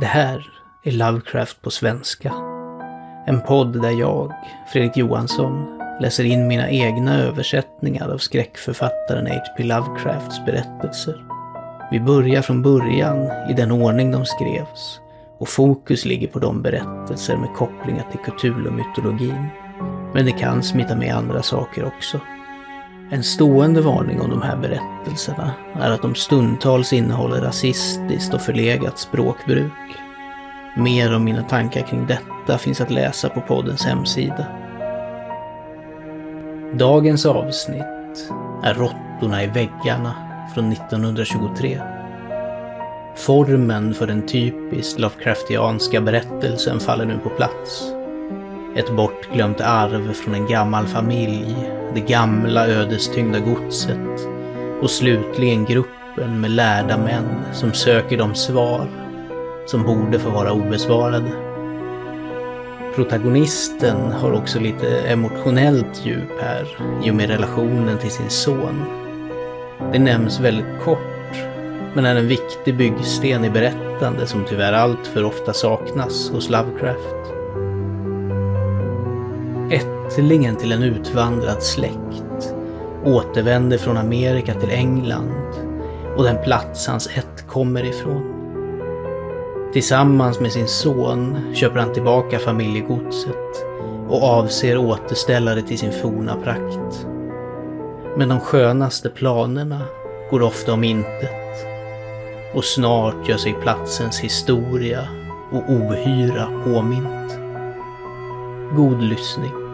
Det här är Lovecraft på svenska. En podd där jag, Fredrik Johansson, läser in mina egna översättningar av skräckförfattaren H.P. Lovecrafts berättelser. Vi börjar från början, i den ordning de skrevs, och fokus ligger på de berättelser med kopplingar till kultur och mytologin Men det kan smita med andra saker också. En stående varning om de här berättelserna är att de stundtals innehåller rasistiskt och förlegat språkbruk. Mer om mina tankar kring detta finns att läsa på poddens hemsida. Dagens avsnitt är Råttorna i väggarna från 1923. Formen för den typiskt Lovecraftianska berättelsen faller nu på plats. Ett bortglömt arv från en gammal familj det gamla ödestyngda godset och slutligen gruppen med lärda män som söker de svar som borde få vara obesvarade. Protagonisten har också lite emotionellt djup här i och med relationen till sin son. Det nämns väldigt kort, men är en viktig byggsten i berättande som tyvärr allt för ofta saknas hos Lovecraft ättlingen till en utvandrad släkt, återvänder från Amerika till England och den plats hans ätt kommer ifrån. Tillsammans med sin son köper han tillbaka familjegodset och avser återställa det till sin forna prakt. Men de skönaste planerna går ofta om intet och snart gör sig platsens historia och ohyra påmint. God lyssning.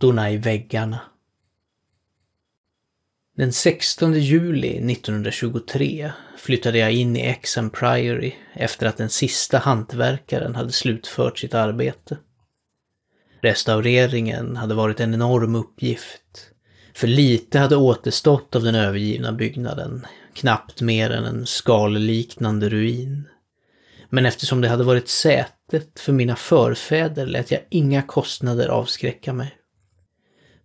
råttorna i väggarna. Den 16 juli 1923 flyttade jag in i Exham Priory efter att den sista hantverkaren hade slutfört sitt arbete. Restaureringen hade varit en enorm uppgift. För lite hade återstått av den övergivna byggnaden, knappt mer än en skalliknande ruin. Men eftersom det hade varit sätet för mina förfäder lät jag inga kostnader avskräcka mig.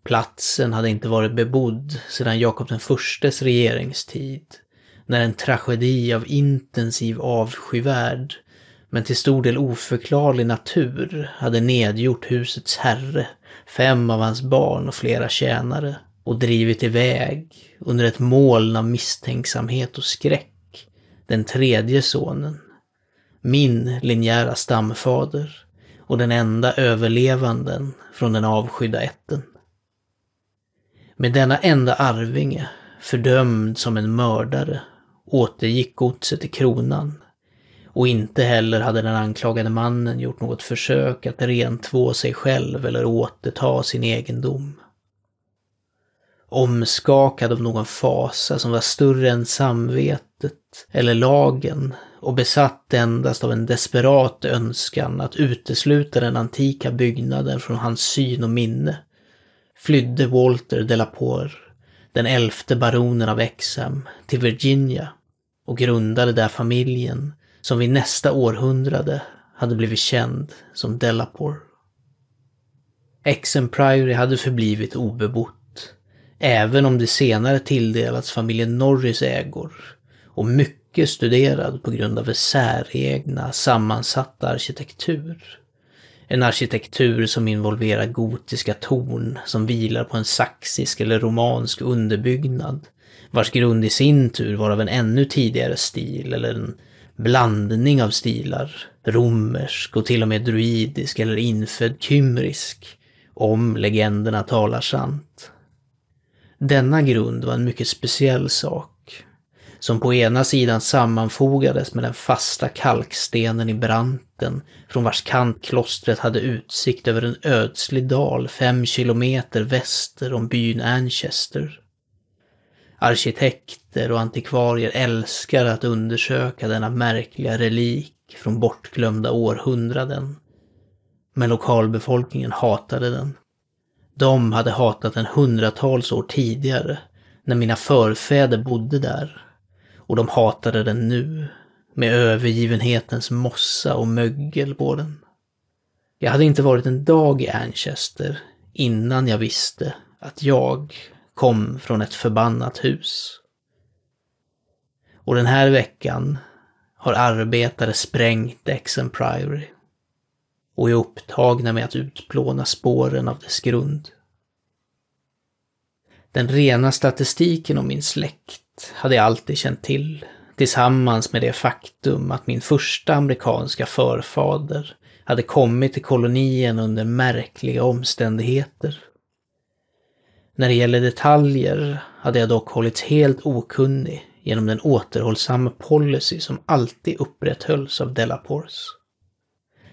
Platsen hade inte varit bebodd sedan Jakob den förstes regeringstid, när en tragedi av intensiv avskyvärd, men till stor del oförklarlig natur, hade nedgjort husets herre, fem av hans barn och flera tjänare och drivit iväg, under ett moln av misstänksamhet och skräck, den tredje sonen, min linjära stamfader och den enda överlevanden från den avskydda ätten. Med denna enda arvinge, fördömd som en mördare, återgick godset till kronan. Och inte heller hade den anklagade mannen gjort något försök att rentvå sig själv eller återta sin egendom. Omskakad av någon fasa som var större än samvetet eller lagen och besatt endast av en desperat önskan att utesluta den antika byggnaden från hans syn och minne flydde Walter Delaporte, den elfte baronen av Exham, till Virginia och grundade där familjen som vid nästa århundrade hade blivit känd som Delaporte. Exham Priory hade förblivit obebott, även om det senare tilldelats familjen Norris ägor och mycket studerad på grund av dess säregna sammansatta arkitektur. En arkitektur som involverar gotiska torn som vilar på en saxisk eller romansk underbyggnad, vars grund i sin tur var av en ännu tidigare stil eller en blandning av stilar, romersk och till och med druidisk eller infödd kymrisk, om legenderna talar sant. Denna grund var en mycket speciell sak som på ena sidan sammanfogades med den fasta kalkstenen i branten, från vars kant klostret hade utsikt över en ödslig dal fem kilometer väster om byn Anchester. Arkitekter och antikvarier älskar att undersöka denna märkliga relik från bortglömda århundraden. Men lokalbefolkningen hatade den. De hade hatat den hundratals år tidigare, när mina förfäder bodde där. Och de hatade den nu, med övergivenhetens mossa och mögel på den. Jag hade inte varit en dag i Anchester innan jag visste att jag kom från ett förbannat hus. Och den här veckan har arbetare sprängt Exen Priory och är upptagna med att utplåna spåren av dess grund. Den rena statistiken om min släkt hade jag alltid känt till, tillsammans med det faktum att min första amerikanska förfader hade kommit till kolonien under märkliga omständigheter. När det gäller detaljer hade jag dock hållits helt okunnig genom den återhållsamma policy som alltid upprätthölls av Delapores.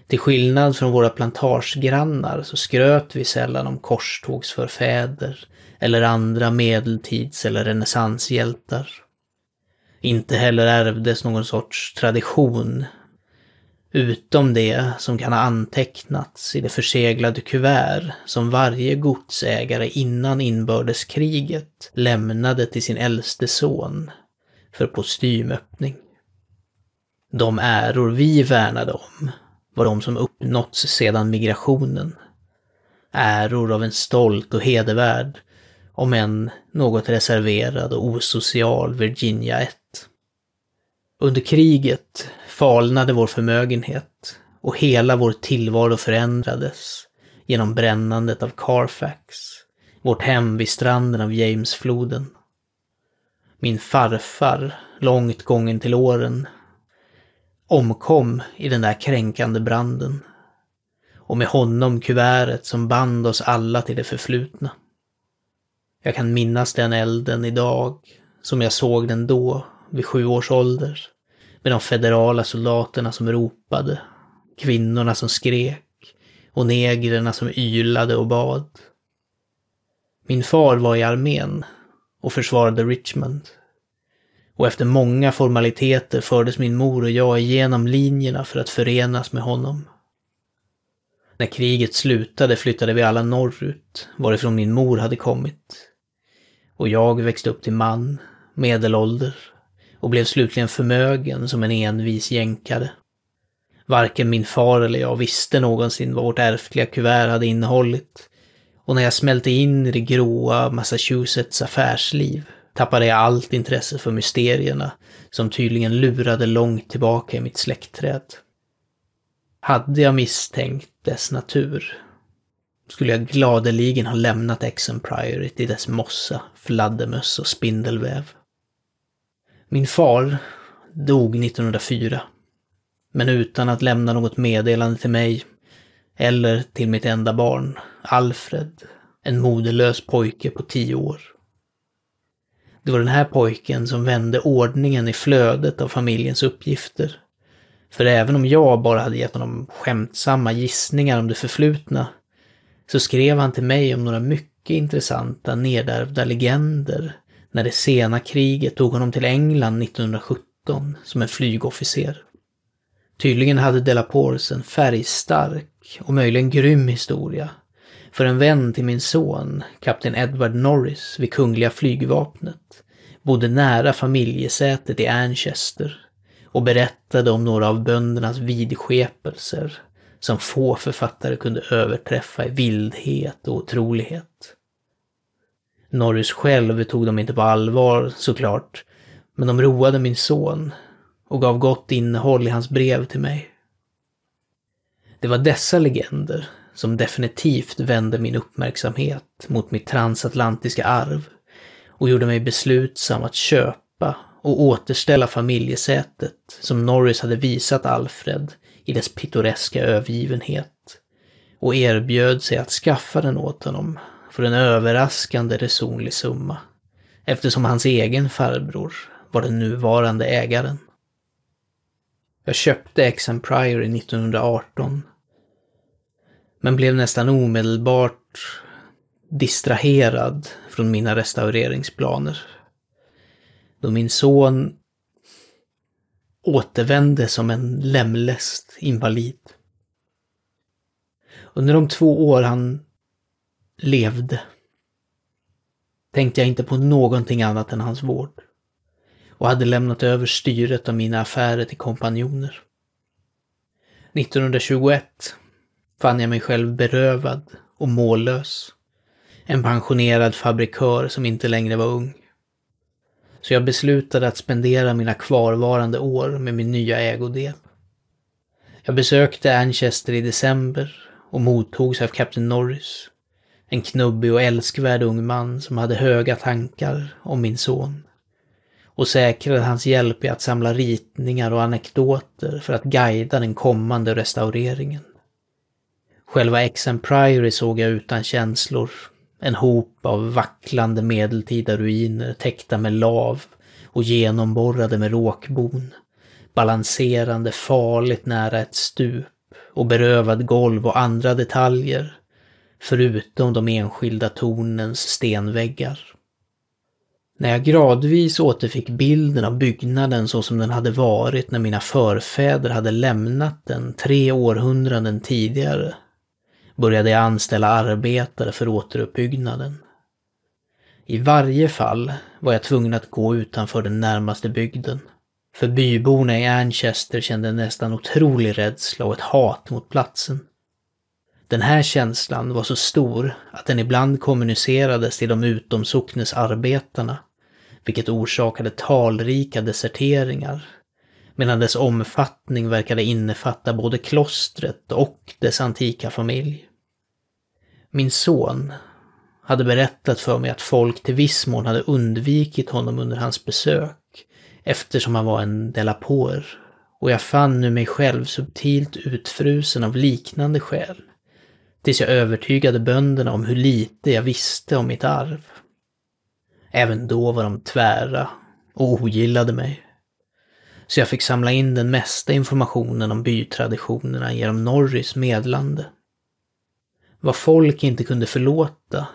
Till skillnad från våra plantagegrannar så skröt vi sällan om korstågsförfäder eller andra medeltids eller renässanshjältar. Inte heller ärvdes någon sorts tradition, utom det som kan ha antecknats i det förseglade kuvert som varje godsägare innan inbördeskriget lämnade till sin äldste son för postymöppning. De äror vi värnade om var de som uppnåtts sedan migrationen. Äror av en stolt och hedervärd om en något reserverad och osocial Virginia 1. Under kriget falnade vår förmögenhet och hela vår tillvaro förändrades genom brännandet av Carfax, vårt hem vid stranden av Jamesfloden. Min farfar, långt gången till åren, omkom i den där kränkande branden. Och med honom kuvertet som band oss alla till det förflutna. Jag kan minnas den elden idag, som jag såg den då, vid sju års ålder. Med de federala soldaterna som ropade, kvinnorna som skrek och negrerna som ylade och bad. Min far var i armén och försvarade Richmond. Och efter många formaliteter fördes min mor och jag igenom linjerna för att förenas med honom. När kriget slutade flyttade vi alla norrut, varifrån min mor hade kommit. Och jag växte upp till man, medelålder och blev slutligen förmögen som en envis jänkare. Varken min far eller jag visste någonsin vad vårt ärftliga kuvert hade innehållit. Och när jag smälte in i det gråa Massachusetts affärsliv tappade jag allt intresse för mysterierna som tydligen lurade långt tillbaka i mitt släktträd. Hade jag misstänkt dess natur skulle jag gladeligen ha lämnat Exen priority, dess mossa, fladdermöss och spindelväv. Min far dog 1904, men utan att lämna något meddelande till mig eller till mitt enda barn, Alfred, en moderlös pojke på tio år. Det var den här pojken som vände ordningen i flödet av familjens uppgifter. För även om jag bara hade gett honom skämtsamma gissningar om det förflutna, så skrev han till mig om några mycket intressanta nedärvda legender när det sena kriget tog honom till England 1917 som en flygofficer. Tydligen hade Delapores en färgstark och möjligen grym historia för en vän till min son, kapten Edward Norris vid Kungliga flygvapnet, bodde nära familjesätet i Anchester och berättade om några av böndernas vidskepelser som få författare kunde överträffa i vildhet och otrolighet. Norris själv tog dem inte på allvar, såklart, men de roade min son och gav gott innehåll i hans brev till mig. Det var dessa legender som definitivt vände min uppmärksamhet mot mitt transatlantiska arv och gjorde mig beslutsam att köpa och återställa familjesätet som Norris hade visat Alfred i dess pittoreska övergivenhet och erbjöd sig att skaffa den åt honom för en överraskande resonlig summa, eftersom hans egen farbror var den nuvarande ägaren. Jag köpte Exemprior 1918, men blev nästan omedelbart distraherad från mina restaureringsplaner. Då min son återvände som en lemläst invalid. Under de två år han levde tänkte jag inte på någonting annat än hans vård och hade lämnat över styret av mina affärer till kompanjoner. 1921 fann jag mig själv berövad och mållös. En pensionerad fabrikör som inte längre var ung. Så jag beslutade att spendera mina kvarvarande år med min nya ägodel. Jag besökte Anchester i december och mottogs av Captain Norris. En knubbig och älskvärd ung man som hade höga tankar om min son. Och säkrade hans hjälp i att samla ritningar och anekdoter för att guida den kommande restaureringen. Själva Exen såg jag utan känslor en hop av vacklande medeltida ruiner täckta med lav och genomborrade med råkbon. Balanserande farligt nära ett stup och berövad golv och andra detaljer, förutom de enskilda tornens stenväggar. När jag gradvis återfick bilden av byggnaden så som den hade varit när mina förfäder hade lämnat den tre århundraden tidigare, började jag anställa arbetare för återuppbyggnaden. I varje fall var jag tvungen att gå utanför den närmaste bygden. För byborna i Anchester kände en nästan otrolig rädsla och ett hat mot platsen. Den här känslan var så stor att den ibland kommunicerades till de utomsocknes arbetarna, vilket orsakade talrika deserteringar, medan dess omfattning verkade innefatta både klostret och dess antika familj. Min son hade berättat för mig att folk till viss mån hade undvikit honom under hans besök, eftersom han var en delapor. Och jag fann nu mig själv subtilt utfrusen av liknande skäl, tills jag övertygade bönderna om hur lite jag visste om mitt arv. Även då var de tvära och ogillade mig. Så jag fick samla in den mesta informationen om bytraditionerna genom Norris medlande. Vad folk inte kunde förlåta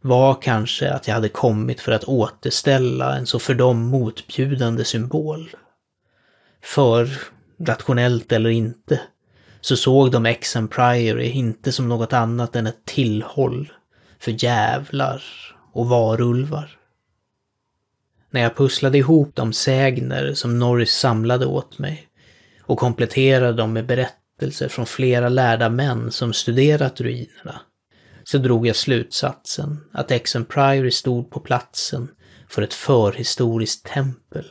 var kanske att jag hade kommit för att återställa en så för dem motbjudande symbol. För, rationellt eller inte, så såg de Exen Priory inte som något annat än ett tillhåll för jävlar och varulvar. När jag pusslade ihop de sägner som Norris samlade åt mig och kompletterade dem med berättelser berättelser från flera lärda män som studerat ruinerna, så drog jag slutsatsen att Exen Priory stod på platsen för ett förhistoriskt tempel.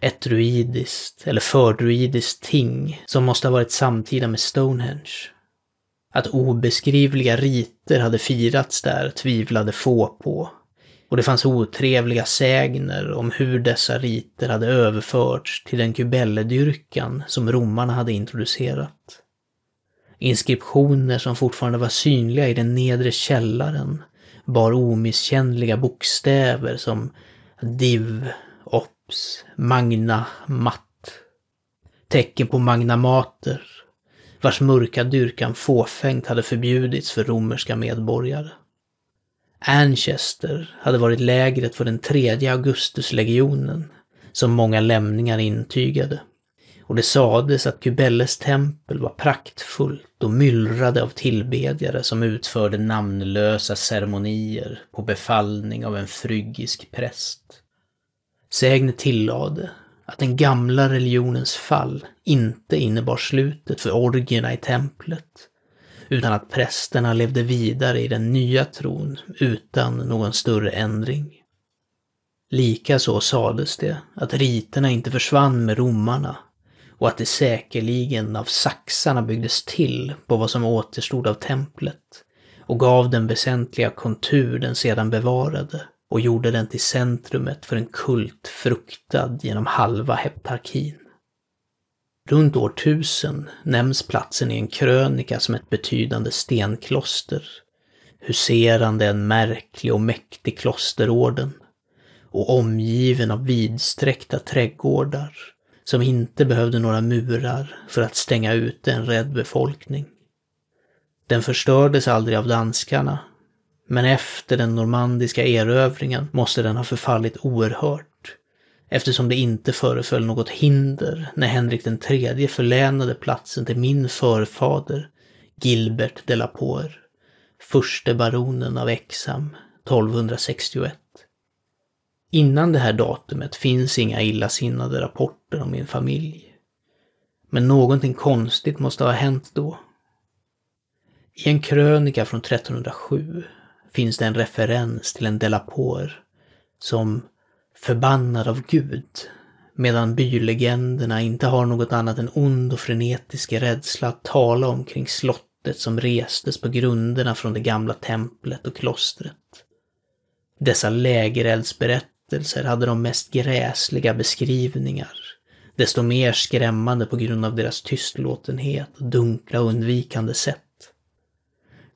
Ett druidiskt eller fördruidiskt ting som måste ha varit samtida med Stonehenge. Att obeskrivliga riter hade firats där tvivlade få på, och det fanns otrevliga sägner om hur dessa riter hade överförts till den kubelledyrkan som romarna hade introducerat. Inskriptioner som fortfarande var synliga i den nedre källaren bar omisskännliga bokstäver som div, ops, magna, matt. Tecken på magnamater, vars mörka dyrkan fåfängt hade förbjudits för romerska medborgare. Anchester hade varit lägret för den tredje augustuslegionen, som många lämningar intygade. Och det sades att Kubelles tempel var praktfullt och myllrade av tillbedjare som utförde namnlösa ceremonier på befallning av en frygisk präst. Sägne tillade att den gamla religionens fall inte innebar slutet för orgierna i templet utan att prästerna levde vidare i den nya tron utan någon större ändring. Likaså sades det att riterna inte försvann med romarna och att de säkerligen av saxarna byggdes till på vad som återstod av templet och gav den väsentliga kontur den sedan bevarade och gjorde den till centrumet för en kult fruktad genom halva heptarkin. Runt år 1000 nämns platsen i en krönika som ett betydande stenkloster, huserande en märklig och mäktig klosterorden och omgiven av vidsträckta trädgårdar som inte behövde några murar för att stänga ute en rädd befolkning. Den förstördes aldrig av danskarna, men efter den normandiska erövringen måste den ha förfallit oerhört eftersom det inte föreföll något hinder när Henrik den tredje förlänade platsen till min förfader Gilbert de la Poer, förste baronen av Exham 1261. Innan det här datumet finns inga illasinnade rapporter om min familj. Men någonting konstigt måste ha hänt då. I en krönika från 1307 finns det en referens till en de la Delapoer som förbannad av Gud, medan bylegenderna inte har något annat än ond och frenetisk rädsla att tala om kring slottet som restes på grunderna från det gamla templet och klostret. Dessa lägereldsberättelser hade de mest gräsliga beskrivningar, desto mer skrämmande på grund av deras tystlåtenhet och dunkla undvikande sätt.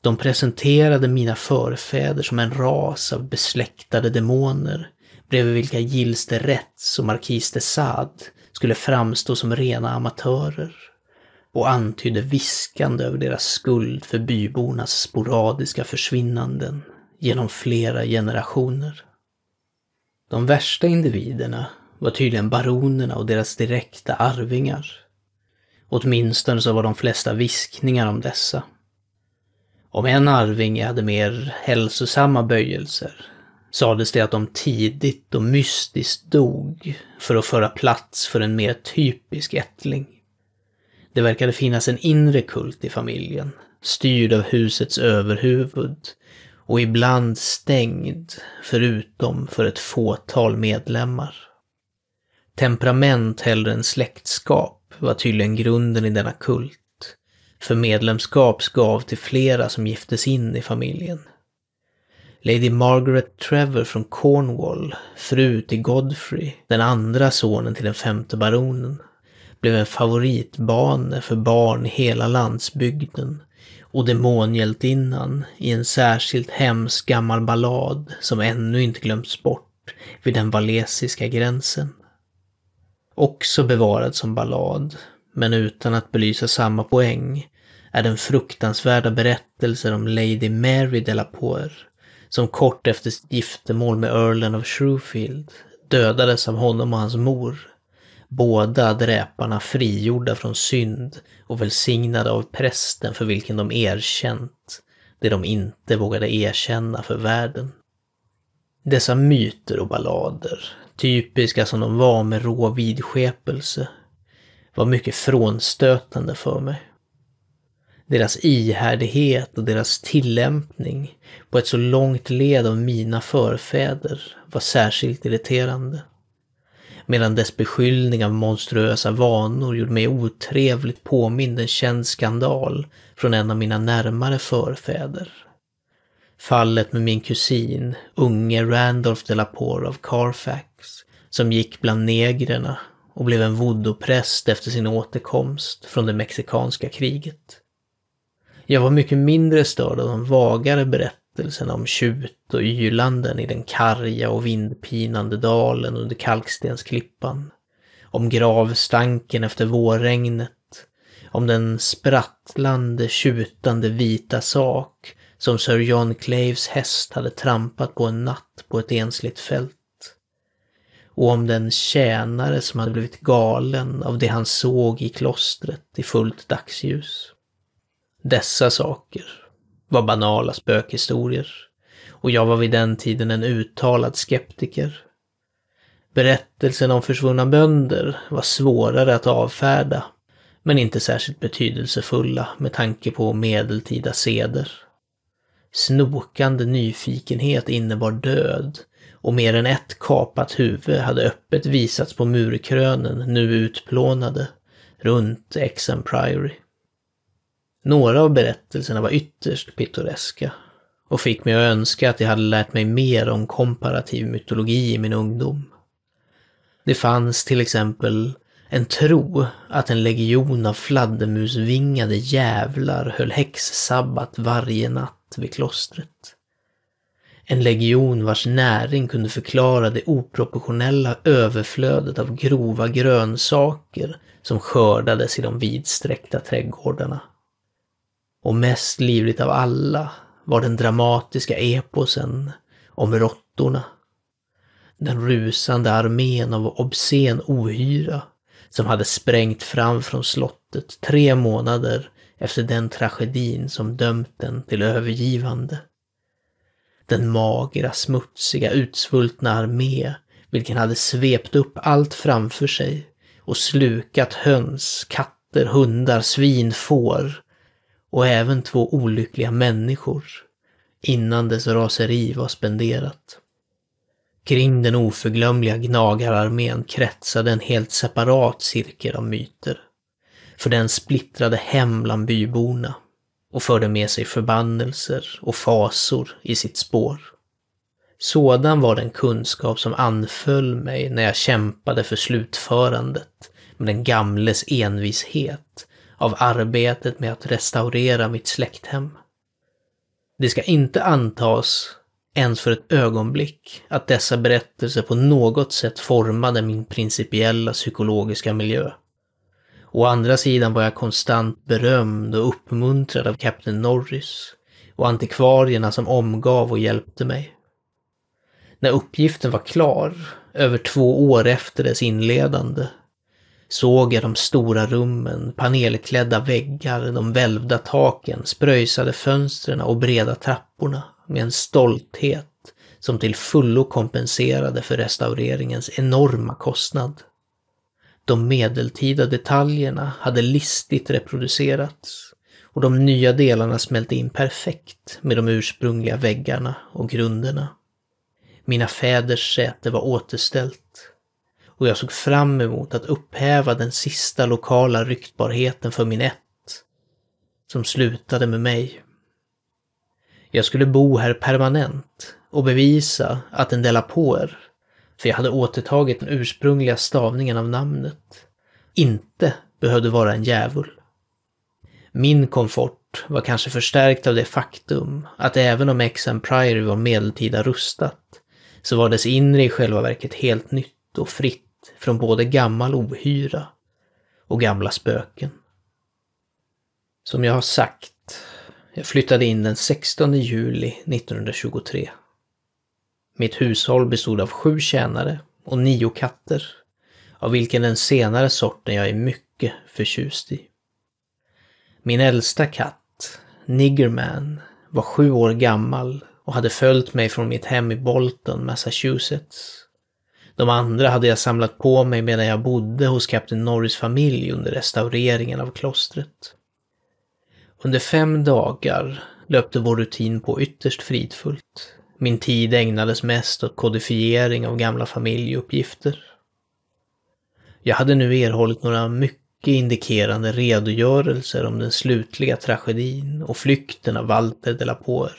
De presenterade mina förfäder som en ras av besläktade demoner bredvid vilka Gilles de Retz och Marquis de Sade skulle framstå som rena amatörer och antydde viskande över deras skuld för bybornas sporadiska försvinnanden genom flera generationer. De värsta individerna var tydligen baronerna och deras direkta arvingar. Åtminstone så var de flesta viskningar om dessa. Om en arvinge hade mer hälsosamma böjelser sades det att de tidigt och mystiskt dog för att föra plats för en mer typisk ättling. Det verkade finnas en inre kult i familjen, styrd av husets överhuvud och ibland stängd, förutom för ett fåtal medlemmar. Temperament hellre än släktskap var tydligen grunden i denna kult, för medlemskap gav till flera som giftes in i familjen. Lady Margaret Trevor från Cornwall, fru till Godfrey, den andra sonen till den femte baronen, blev en favoritbane för barn i hela landsbygden och demonhjältinnan i en särskilt hemsk gammal ballad som ännu inte glömts bort vid den valesiska gränsen. Också bevarad som ballad, men utan att belysa samma poäng, är den fruktansvärda berättelsen om Lady Mary de la Delapoer som kort efter sitt giftermål med earlen av Shrewfield dödades av honom och hans mor. Båda dräparna frigjorda från synd och välsignade av prästen för vilken de erkänt det de inte vågade erkänna för världen. Dessa myter och ballader, typiska som de var med rå vidskepelse, var mycket frånstötande för mig deras ihärdighet och deras tillämpning på ett så långt led av mina förfäder var särskilt irriterande. Medan dess beskyllning av monstruösa vanor gjorde mig otrevligt påmind en känd skandal från en av mina närmare förfäder. Fallet med min kusin, unge Randolph de la Delapore av Carfax, som gick bland negrerna och blev en voodoo-präst efter sin återkomst från det mexikanska kriget. Jag var mycket mindre störd av de vagare berättelserna om tjut och ylanden i den karga och vindpinande dalen under kalkstensklippan. Om gravstanken efter vårregnet. Om den sprattlande, tjutande vita sak som Sir John Claves häst hade trampat på en natt på ett ensligt fält. Och om den tjänare som hade blivit galen av det han såg i klostret i fullt dagsljus. Dessa saker var banala spökhistorier och jag var vid den tiden en uttalad skeptiker. Berättelsen om försvunna bönder var svårare att avfärda, men inte särskilt betydelsefulla med tanke på medeltida seder. Snokande nyfikenhet innebar död och mer än ett kapat huvud hade öppet visats på murkrönen, nu utplånade, runt Exham Priory. Några av berättelserna var ytterst pittoreska och fick mig att önska att jag hade lärt mig mer om komparativ mytologi i min ungdom. Det fanns till exempel en tro att en legion av fladdermusvingade jävlar höll häxsabbat varje natt vid klostret. En legion vars näring kunde förklara det oproportionella överflödet av grova grönsaker som skördades i de vidsträckta trädgårdarna. Och mest livligt av alla var den dramatiska eposen om råttorna. Den rusande armén av obscen ohyra som hade sprängt fram från slottet tre månader efter den tragedin som dömt den till övergivande. Den magra, smutsiga, utsvultna armé vilken hade svept upp allt framför sig och slukat höns, katter, hundar, svin, får och även två olyckliga människor innan dess raseri var spenderat. Kring den oförglömliga gnagararmén kretsade en helt separat cirkel av myter. För den splittrade hem bland byborna och förde med sig förbannelser och fasor i sitt spår. Sådan var den kunskap som anföll mig när jag kämpade för slutförandet med den gamles envishet av arbetet med att restaurera mitt släkthem. Det ska inte antas, ens för ett ögonblick, att dessa berättelser på något sätt formade min principiella psykologiska miljö. Å andra sidan var jag konstant berömd och uppmuntrad av kapten Norris och antikvarierna som omgav och hjälpte mig. När uppgiften var klar, över två år efter dess inledande, såg jag de stora rummen, panelklädda väggar, de välvda taken, spröjsade fönstren och breda trapporna med en stolthet som till fullo kompenserade för restaureringens enorma kostnad. De medeltida detaljerna hade listigt reproducerats och de nya delarna smälte in perfekt med de ursprungliga väggarna och grunderna. Mina fäders säte var återställt och jag såg fram emot att upphäva den sista lokala ryktbarheten för min ett, som slutade med mig. Jag skulle bo här permanent och bevisa att en Delapoer, för jag hade återtagit den ursprungliga stavningen av namnet, inte behövde vara en djävul. Min komfort var kanske förstärkt av det faktum att även om Exen Priory var medeltida rustat, så var dess inre i själva verket helt nytt och fritt från både gammal ohyra och gamla spöken. Som jag har sagt, jag flyttade in den 16 juli 1923. Mitt hushåll bestod av sju tjänare och nio katter, av vilken den senare sorten jag är mycket förtjust i. Min äldsta katt, Niggerman, var sju år gammal och hade följt mig från mitt hem i Bolton, Massachusetts, de andra hade jag samlat på mig medan jag bodde hos kapten Norris familj under restaureringen av klostret. Under fem dagar löpte vår rutin på ytterst fridfullt. Min tid ägnades mest åt kodifiering av gamla familjeuppgifter. Jag hade nu erhållit några mycket indikerande redogörelser om den slutliga tragedin och flykten av Walter de la Poer,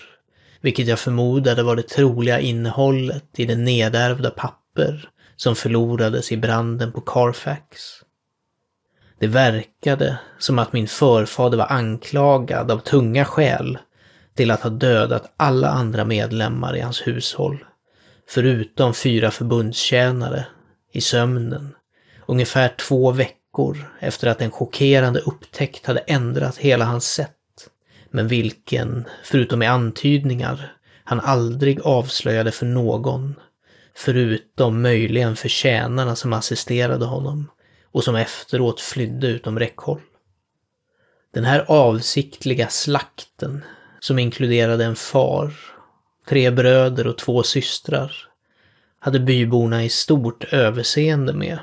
vilket jag förmodade var det troliga innehållet i den nedärvda pappan papper som förlorades i branden på Carfax. Det verkade som att min förfader var anklagad av tunga skäl till att ha dödat alla andra medlemmar i hans hushåll, förutom fyra förbundstjänare, i sömnen, ungefär två veckor efter att en chockerande upptäckt hade ändrat hela hans sätt, men vilken, förutom i antydningar, han aldrig avslöjade för någon förutom möjligen för tjänarna som assisterade honom och som efteråt flydde utom räckhåll. Den här avsiktliga slakten, som inkluderade en far, tre bröder och två systrar, hade byborna i stort överseende med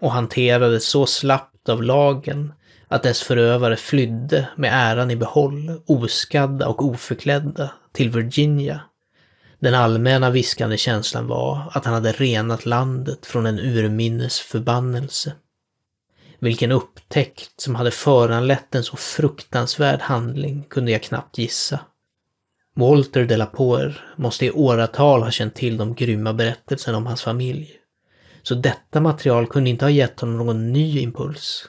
och hanterades så slappt av lagen att dess förövare flydde med äran i behåll, oskadda och oförklädda, till Virginia den allmänna viskande känslan var att han hade renat landet från en urminnes förbannelse. Vilken upptäckt som hade föranlett en så fruktansvärd handling kunde jag knappt gissa. Walter de la Delapoer måste i åratal ha känt till de grymma berättelserna om hans familj. Så detta material kunde inte ha gett honom någon ny impuls.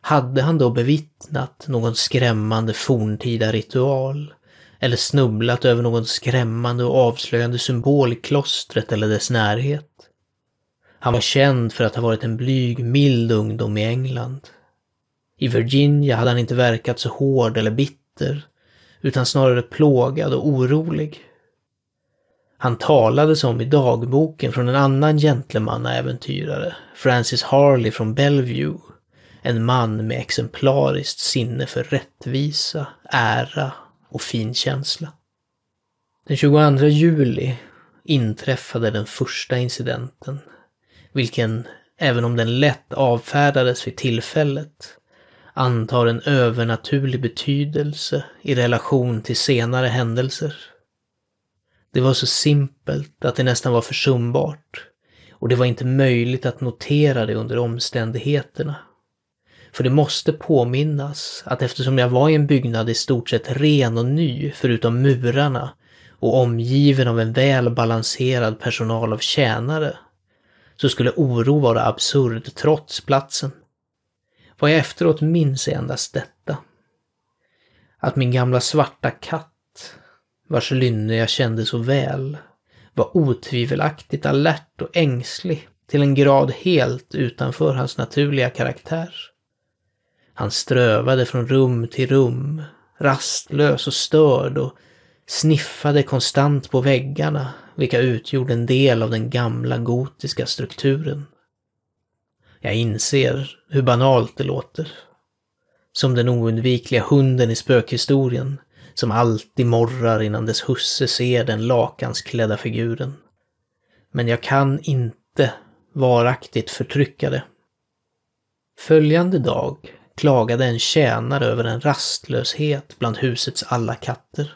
Hade han då bevittnat någon skrämmande forntida ritual eller snubblat över någon skrämmande och avslöjande symbol i klostret eller dess närhet. Han var känd för att ha varit en blyg, mild ungdom i England. I Virginia hade han inte verkat så hård eller bitter, utan snarare plågad och orolig. Han talades om i dagboken från en annan gentlemannaäventyrare, Francis Harley från Bellevue, en man med exemplariskt sinne för rättvisa, ära och fin känsla. Den 22 juli inträffade den första incidenten, vilken, även om den lätt avfärdades vid tillfället, antar en övernaturlig betydelse i relation till senare händelser. Det var så simpelt att det nästan var försumbart, och det var inte möjligt att notera det under omständigheterna. För det måste påminnas att eftersom jag var i en byggnad i stort sett ren och ny, förutom murarna, och omgiven av en väl balanserad personal av tjänare, så skulle oro vara absurd trots platsen. Vad jag efteråt minns är endast detta. Att min gamla svarta katt, vars lynne jag kände så väl, var otvivelaktigt alert och ängslig till en grad helt utanför hans naturliga karaktär. Han strövade från rum till rum, rastlös och störd och sniffade konstant på väggarna, vilka utgjorde en del av den gamla gotiska strukturen. Jag inser hur banalt det låter. Som den oundvikliga hunden i spökhistorien, som alltid morrar innan dess husse ser den lakansklädda figuren. Men jag kan inte varaktigt förtrycka det. Följande dag klagade en tjänare över en rastlöshet bland husets alla katter.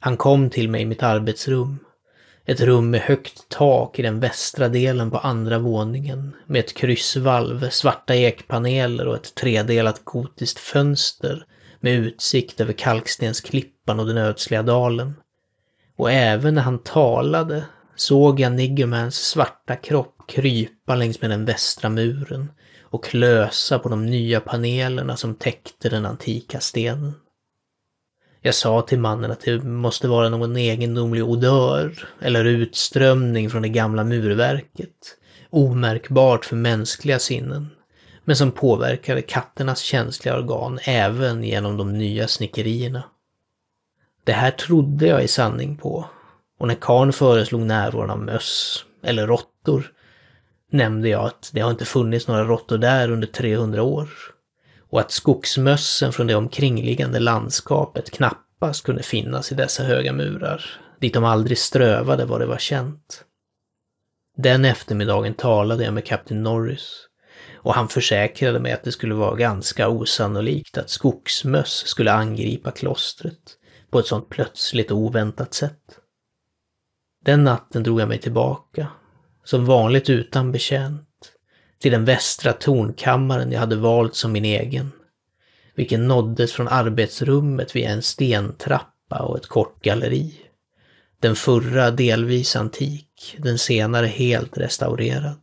Han kom till mig i mitt arbetsrum. Ett rum med högt tak i den västra delen på andra våningen, med ett kryssvalv, svarta ekpaneler och ett tredelat gotiskt fönster med utsikt över kalkstensklippan och den ödsliga dalen. Och även när han talade såg jag Niggermans svarta kropp krypa längs med den västra muren, och klösa på de nya panelerna som täckte den antika stenen. Jag sa till mannen att det måste vara någon egendomlig odör eller utströmning från det gamla murverket, omärkbart för mänskliga sinnen, men som påverkade katternas känsliga organ även genom de nya snickerierna. Det här trodde jag i sanning på, och när Karn föreslog närvaron av möss, eller råttor, nämnde jag att det har inte funnits några råttor där under 300 år och att skogsmössen från det omkringliggande landskapet knappast kunde finnas i dessa höga murar, dit de aldrig strövade vad det var känt. Den eftermiddagen talade jag med kapten Norris och han försäkrade mig att det skulle vara ganska osannolikt att skogsmöss skulle angripa klostret på ett sådant plötsligt och oväntat sätt. Den natten drog jag mig tillbaka som vanligt utan betjänt, till den västra tornkammaren jag hade valt som min egen, vilken nåddes från arbetsrummet via en stentrappa och ett kort galleri. Den förra delvis antik, den senare helt restaurerad.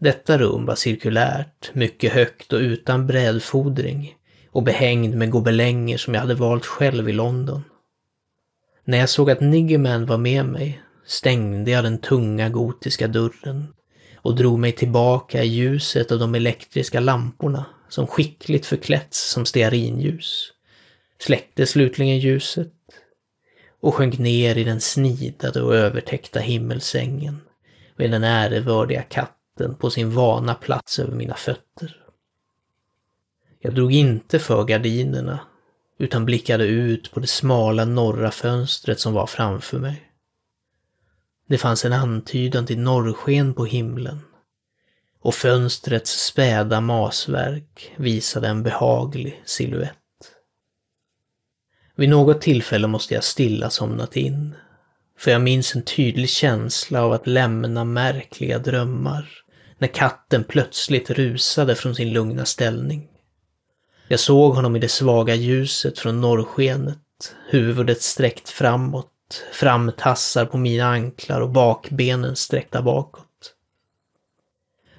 Detta rum var cirkulärt, mycket högt och utan brädfodring och behängd med gobelänger som jag hade valt själv i London. När jag såg att Niggerman var med mig stängde jag den tunga gotiska dörren och drog mig tillbaka i ljuset av de elektriska lamporna som skickligt förklätts som stearinljus, släckte slutligen ljuset och sjönk ner i den snidade och övertäckta himmelsängen med den ärevördiga katten på sin vana plats över mina fötter. Jag drog inte för gardinerna utan blickade ut på det smala norra fönstret som var framför mig. Det fanns en antydan till norrsken på himlen. Och fönstrets späda masverk visade en behaglig silhuett. Vid något tillfälle måste jag stilla somnat in. För jag minns en tydlig känsla av att lämna märkliga drömmar. När katten plötsligt rusade från sin lugna ställning. Jag såg honom i det svaga ljuset från norrskenet, huvudet sträckt framåt framtassar på mina anklar och bakbenen sträckta bakåt.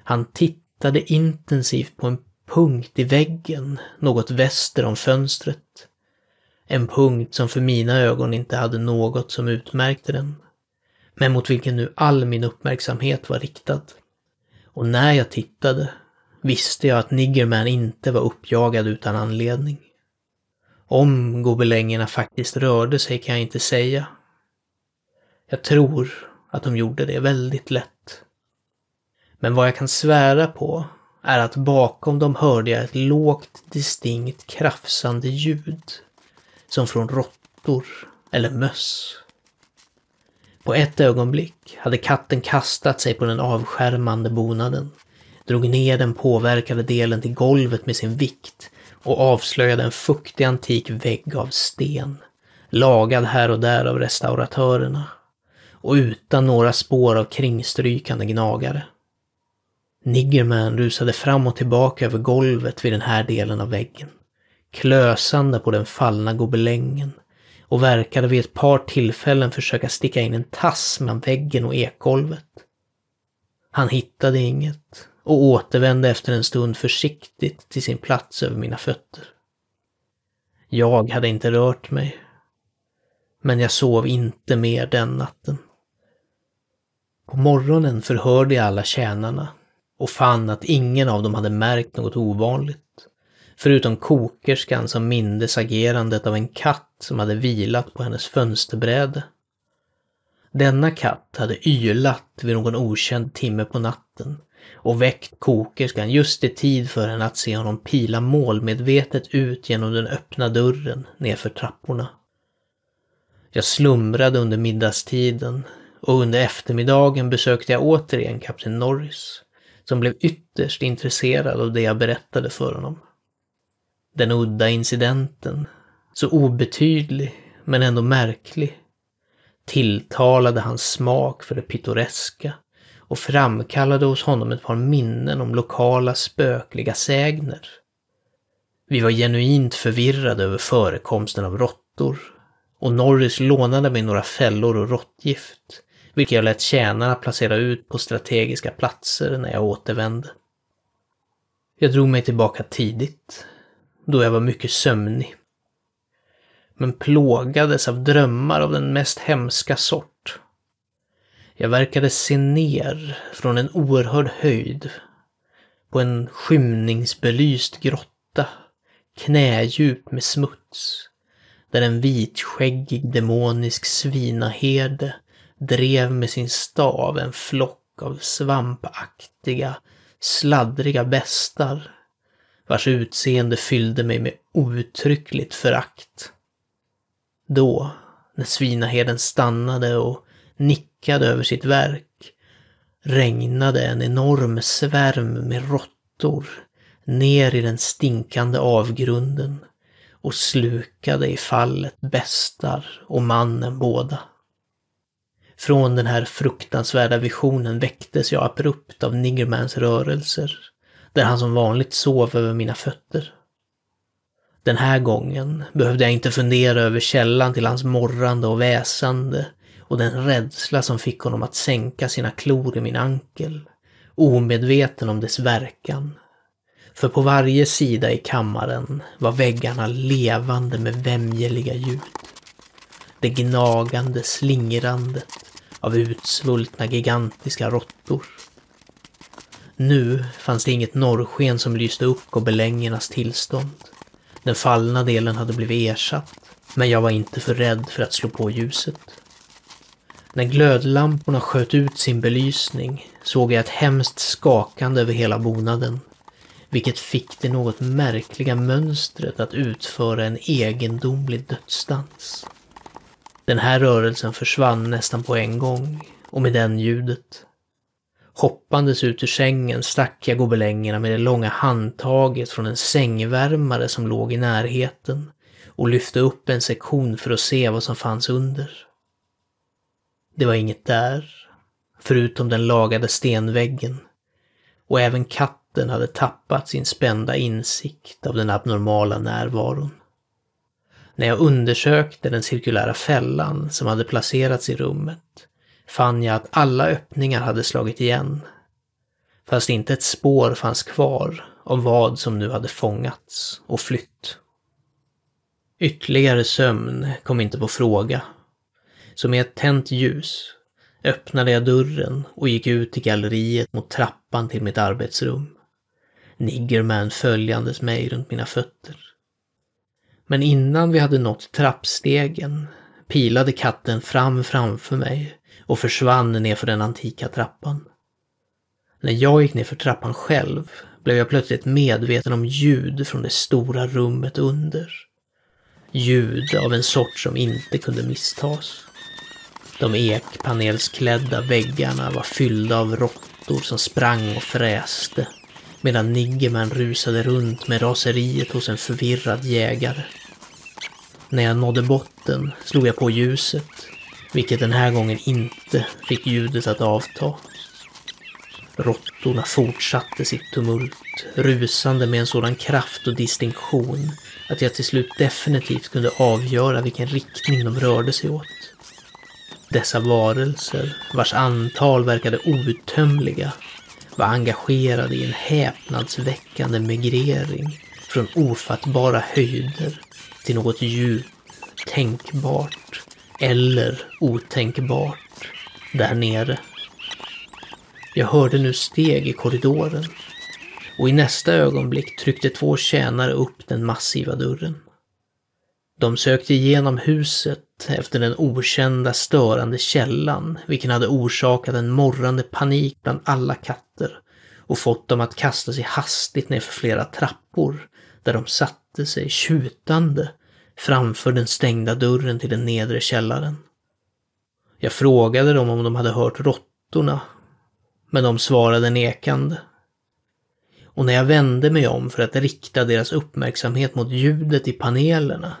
Han tittade intensivt på en punkt i väggen något väster om fönstret. En punkt som för mina ögon inte hade något som utmärkte den, men mot vilken nu all min uppmärksamhet var riktad. Och när jag tittade visste jag att Niggerman inte var uppjagad utan anledning. Om gobelängerna faktiskt rörde sig kan jag inte säga, jag tror att de gjorde det väldigt lätt. Men vad jag kan svära på är att bakom dem hörde jag ett lågt distinkt krafsande ljud. Som från råttor eller möss. På ett ögonblick hade katten kastat sig på den avskärmande bonaden, drog ner den påverkade delen till golvet med sin vikt och avslöjade en fuktig antik vägg av sten, lagad här och där av restauratörerna och utan några spår av kringstrykande gnagare. Niggerman rusade fram och tillbaka över golvet vid den här delen av väggen, klösande på den fallna gobelängen och verkade vid ett par tillfällen försöka sticka in en tass mellan väggen och ekgolvet. Han hittade inget och återvände efter en stund försiktigt till sin plats över mina fötter. Jag hade inte rört mig. Men jag sov inte mer den natten. På morgonen förhörde jag alla tjänarna och fann att ingen av dem hade märkt något ovanligt. Förutom kokerskan som mindes agerandet av en katt som hade vilat på hennes fönsterbräde. Denna katt hade ylat vid någon okänd timme på natten och väckt kokerskan just i tid för henne att se honom pila målmedvetet ut genom den öppna dörren nedför trapporna. Jag slumrade under middagstiden och under eftermiddagen besökte jag återigen kapten Norris, som blev ytterst intresserad av det jag berättade för honom. Den udda incidenten, så obetydlig men ändå märklig, tilltalade hans smak för det pittoreska och framkallade hos honom ett par minnen om lokala spökliga sägner. Vi var genuint förvirrade över förekomsten av råttor och Norris lånade mig några fällor och råttgift vilket jag lät tjänarna placera ut på strategiska platser när jag återvände. Jag drog mig tillbaka tidigt, då jag var mycket sömnig. Men plågades av drömmar av den mest hemska sort. Jag verkade se ner från en oerhörd höjd på en skymningsbelyst grotta, knädjup med smuts, där en vitskäggig demonisk svinaherde drev med sin stav en flock av svampaktiga, sladdriga bestar vars utseende fyllde mig med outtryckligt förakt. Då, när svinaherden stannade och nickade över sitt verk, regnade en enorm svärm med råttor ner i den stinkande avgrunden och slukade i fallet bestar och mannen båda. Från den här fruktansvärda visionen väcktes jag abrupt av Niggermans rörelser, där han som vanligt sov över mina fötter. Den här gången behövde jag inte fundera över källan till hans morrande och väsande och den rädsla som fick honom att sänka sina klor i min ankel, omedveten om dess verkan. För på varje sida i kammaren var väggarna levande med vämjeliga ljud. Det gnagande slingrandet av utsvultna gigantiska råttor. Nu fanns det inget norrsken som lyste upp gobelängernas tillstånd. Den fallna delen hade blivit ersatt, men jag var inte för rädd för att slå på ljuset. När glödlamporna sköt ut sin belysning såg jag ett hemskt skakande över hela bonaden, vilket fick det något märkliga mönstret att utföra en egendomlig dödsdans. Den här rörelsen försvann nästan på en gång och med den ljudet. Hoppandes ut ur sängen stack jag gobelängerna med det långa handtaget från en sängvärmare som låg i närheten och lyfte upp en sektion för att se vad som fanns under. Det var inget där, förutom den lagade stenväggen. Och även katten hade tappat sin spända insikt av den abnormala närvaron. När jag undersökte den cirkulära fällan som hade placerats i rummet fann jag att alla öppningar hade slagit igen. Fast inte ett spår fanns kvar av vad som nu hade fångats och flytt. Ytterligare sömn kom inte på fråga. Så med ett tänt ljus öppnade jag dörren och gick ut i galleriet mot trappan till mitt arbetsrum. Niggerman följandes mig runt mina fötter. Men innan vi hade nått trappstegen pilade katten fram framför mig och försvann nerför den antika trappan. När jag gick ner för trappan själv blev jag plötsligt medveten om ljud från det stora rummet under. Ljud av en sort som inte kunde misstas. De ekpanelsklädda väggarna var fyllda av råttor som sprang och fräste medan Niggeman rusade runt med raseriet hos en förvirrad jägare. När jag nådde botten slog jag på ljuset, vilket den här gången inte fick ljudet att avta. Råttorna fortsatte sitt tumult, rusande med en sådan kraft och distinktion att jag till slut definitivt kunde avgöra vilken riktning de rörde sig åt. Dessa varelser, vars antal verkade outtömliga, var engagerad i en häpnadsväckande migrering från ofattbara höjder till något djupt, tänkbart eller otänkbart där nere. Jag hörde nu steg i korridoren och i nästa ögonblick tryckte två tjänare upp den massiva dörren. De sökte igenom huset efter den okända störande källan, vilken hade orsakat en morrande panik bland alla katter och fått dem att kasta sig hastigt ner för flera trappor, där de satte sig tjutande framför den stängda dörren till den nedre källaren. Jag frågade dem om de hade hört råttorna, men de svarade nekande. Och när jag vände mig om för att rikta deras uppmärksamhet mot ljudet i panelerna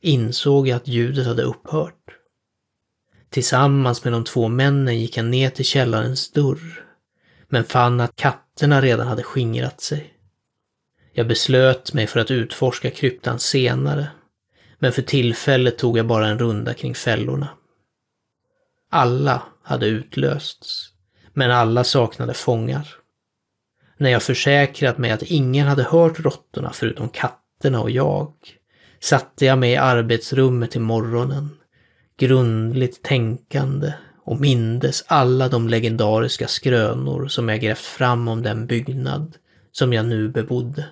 insåg jag att ljudet hade upphört. Tillsammans med de två männen gick jag ner till källarens dörr men fann att katterna redan hade skingrat sig. Jag beslöt mig för att utforska kryptan senare, men för tillfället tog jag bara en runda kring fällorna. Alla hade utlösts, men alla saknade fångar. När jag försäkrat mig att ingen hade hört råttorna förutom katterna och jag, satte jag mig i arbetsrummet till morgonen, grundligt tänkande och mindes alla de legendariska skrönor som jag grävt fram om den byggnad som jag nu bebodde.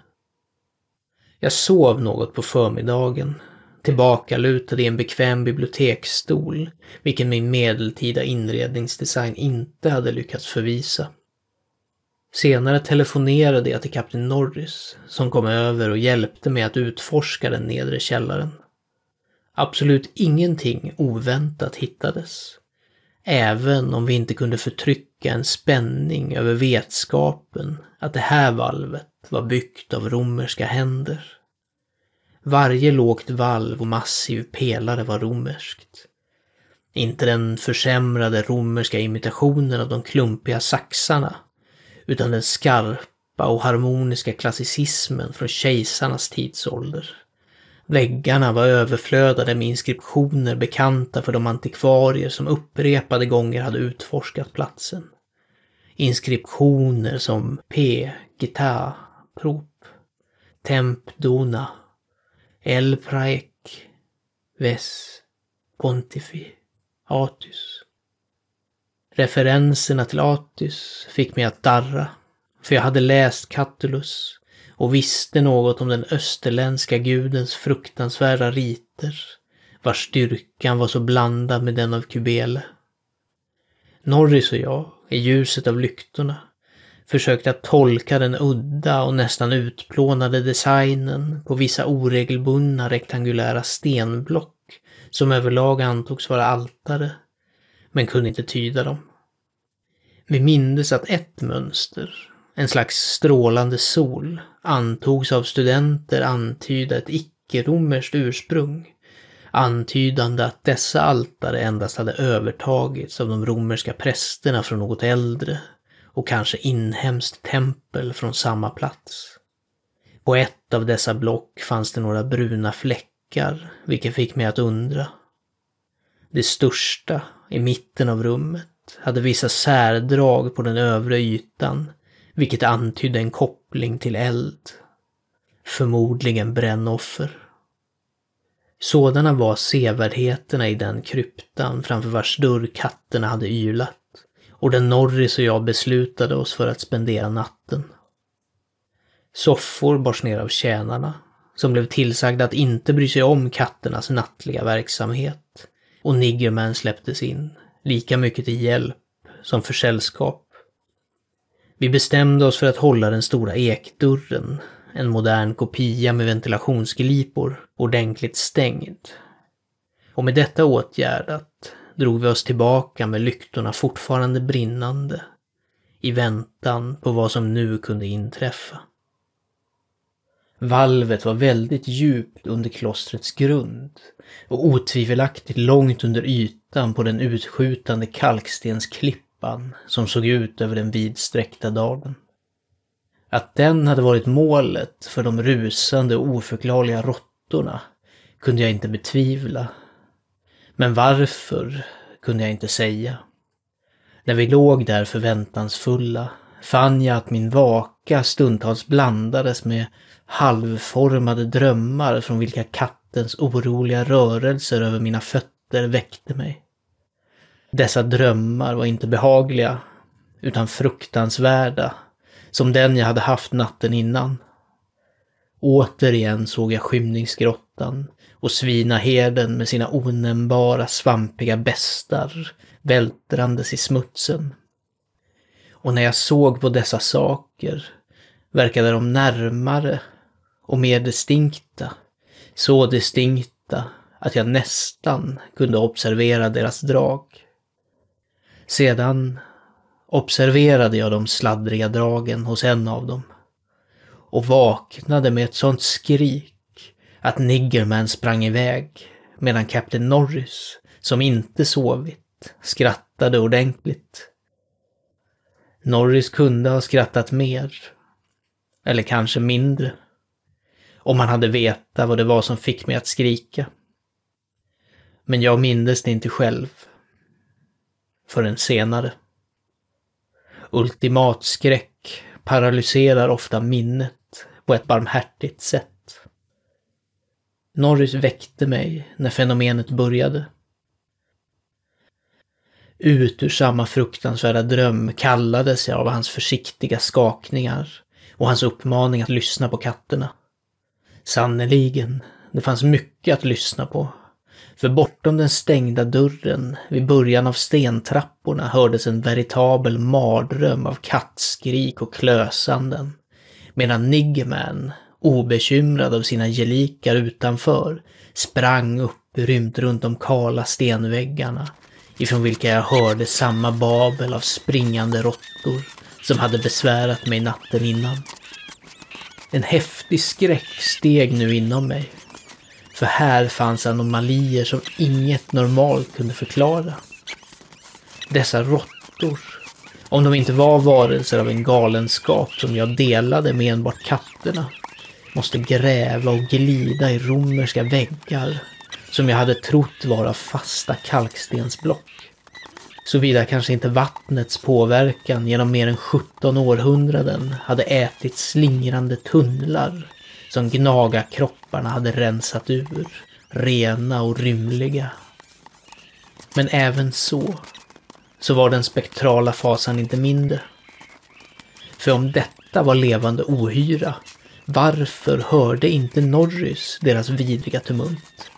Jag sov något på förmiddagen, tillbakalutad i en bekväm biblioteksstol, vilken min medeltida inredningsdesign inte hade lyckats förvisa. Senare telefonerade jag till kapten Norris, som kom över och hjälpte mig att utforska den nedre källaren. Absolut ingenting oväntat hittades. Även om vi inte kunde förtrycka en spänning över vetskapen att det här valvet var byggt av romerska händer. Varje lågt valv och massiv pelare var romerskt. Inte den försämrade romerska imitationen av de klumpiga saxarna, utan den skarpa och harmoniska klassicismen från kejsarnas tidsålder. Väggarna var överflödade med inskriptioner bekanta för de antikvarier som upprepade gånger hade utforskat platsen. Inskriptioner som P, Gita, Prop, Temp. Tempdona, El Praek, Ves, Pontifi, Atis. Referenserna till Atis fick mig att darra, för jag hade läst Catulus och visste något om den österländska gudens fruktansvärda riter, vars styrkan var så blandad med den av Kubele. Norris och jag, i ljuset av lyktorna, försökte att tolka den udda och nästan utplånade designen på vissa oregelbundna rektangulära stenblock som överlag antogs vara altare, men kunde inte tyda dem. Vi mindes att ett mönster, en slags strålande sol, antogs av studenter antyda ett icke-romerskt ursprung. Antydande att dessa altare endast hade övertagits av de romerska prästerna från något äldre och kanske inhemskt tempel från samma plats. På ett av dessa block fanns det några bruna fläckar, vilket fick mig att undra. Det största, i mitten av rummet, hade vissa särdrag på den övre ytan vilket antydde en koppling till eld. Förmodligen brännoffer. Sådana var sevärdheterna i den kryptan framför vars dörr katterna hade ylat och den Norris och jag beslutade oss för att spendera natten. Soffor bars ner av tjänarna, som blev tillsagda att inte bry sig om katternas nattliga verksamhet. Och Niggerman släpptes in, lika mycket till hjälp som för sällskap. Vi bestämde oss för att hålla den stora ekdörren, en modern kopia med ventilationsglipor, ordentligt stängd. Och med detta åtgärdat drog vi oss tillbaka med lyktorna fortfarande brinnande, i väntan på vad som nu kunde inträffa. Valvet var väldigt djupt under klostrets grund och otvivelaktigt långt under ytan på den utskjutande kalkstensklippan trappan som såg ut över den vidsträckta dalen. Att den hade varit målet för de rusande och oförklarliga råttorna kunde jag inte betvivla. Men varför kunde jag inte säga. När vi låg där förväntansfulla fann jag att min vaka stundtals blandades med halvformade drömmar från vilka kattens oroliga rörelser över mina fötter väckte mig. Dessa drömmar var inte behagliga, utan fruktansvärda, som den jag hade haft natten innan. Återigen såg jag skymningsgrottan och svinaherden med sina onämnbara svampiga bestar vältrandes i smutsen. Och när jag såg på dessa saker verkade de närmare och mer distinkta. Så distinkta att jag nästan kunde observera deras drag. Sedan observerade jag de sladdriga dragen hos en av dem och vaknade med ett sånt skrik att Niggerman sprang iväg medan kapten Norris, som inte sovit, skrattade ordentligt. Norris kunde ha skrattat mer, eller kanske mindre, om han hade vetat vad det var som fick mig att skrika. Men jag mindes det inte själv förrän senare. Ultimatskräck paralyserar ofta minnet på ett barmhärtigt sätt. Norris väckte mig när fenomenet började. Ut ur samma fruktansvärda dröm kallades jag av hans försiktiga skakningar och hans uppmaning att lyssna på katterna. Sannerligen, det fanns mycket att lyssna på för bortom den stängda dörren, vid början av stentrapporna, hördes en veritabel mardröm av kattskrik och klösanden. Medan Niggerman, obekymrad av sina gelikar utanför, sprang upprymt runt de kala stenväggarna, ifrån vilka jag hörde samma babel av springande råttor som hade besvärat mig natten innan. En häftig skräck steg nu inom mig för här fanns anomalier som inget normalt kunde förklara. Dessa råttor, om de inte var varelser av en galenskap som jag delade med enbart katterna, måste gräva och glida i romerska väggar som jag hade trott vara fasta kalkstensblock. Såvida kanske inte vattnets påverkan genom mer än 17 århundraden hade ätit slingrande tunnlar som gnagarkropparna hade rensat ur, rena och rymliga. Men även så, så var den spektrala fasan inte mindre. För om detta var levande ohyra, varför hörde inte Norris deras vidriga tumult?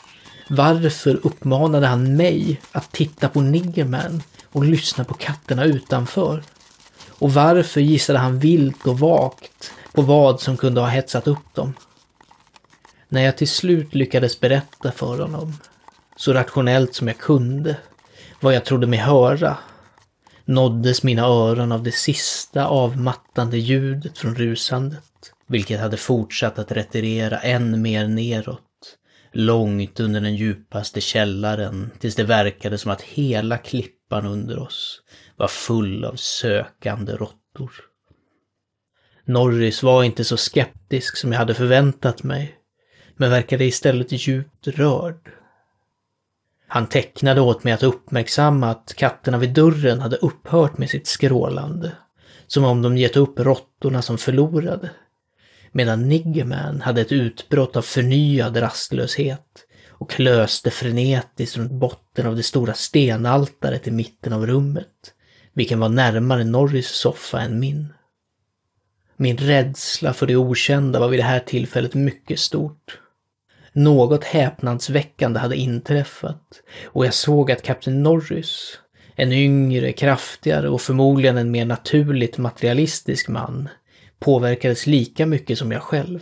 Varför uppmanade han mig att titta på Niggerman och lyssna på katterna utanför? Och varför gissade han vilt och vagt på vad som kunde ha hetsat upp dem. När jag till slut lyckades berätta för honom, så rationellt som jag kunde, vad jag trodde mig höra, nåddes mina öron av det sista avmattande ljudet från rusandet, vilket hade fortsatt att retirera än mer neråt, långt under den djupaste källaren, tills det verkade som att hela klippan under oss var full av sökande råttor. Norris var inte så skeptisk som jag hade förväntat mig, men verkade istället djupt rörd. Han tecknade åt mig att uppmärksamma att katterna vid dörren hade upphört med sitt skrålande, som om de gett upp råttorna som förlorade. Medan Niggerman hade ett utbrott av förnyad rastlöshet och klöste frenetiskt runt botten av det stora stenaltaret i mitten av rummet, vilken var närmare Norris soffa än min. Min rädsla för det okända var vid det här tillfället mycket stort. Något häpnadsväckande hade inträffat och jag såg att kapten Norris, en yngre, kraftigare och förmodligen en mer naturligt materialistisk man, påverkades lika mycket som jag själv.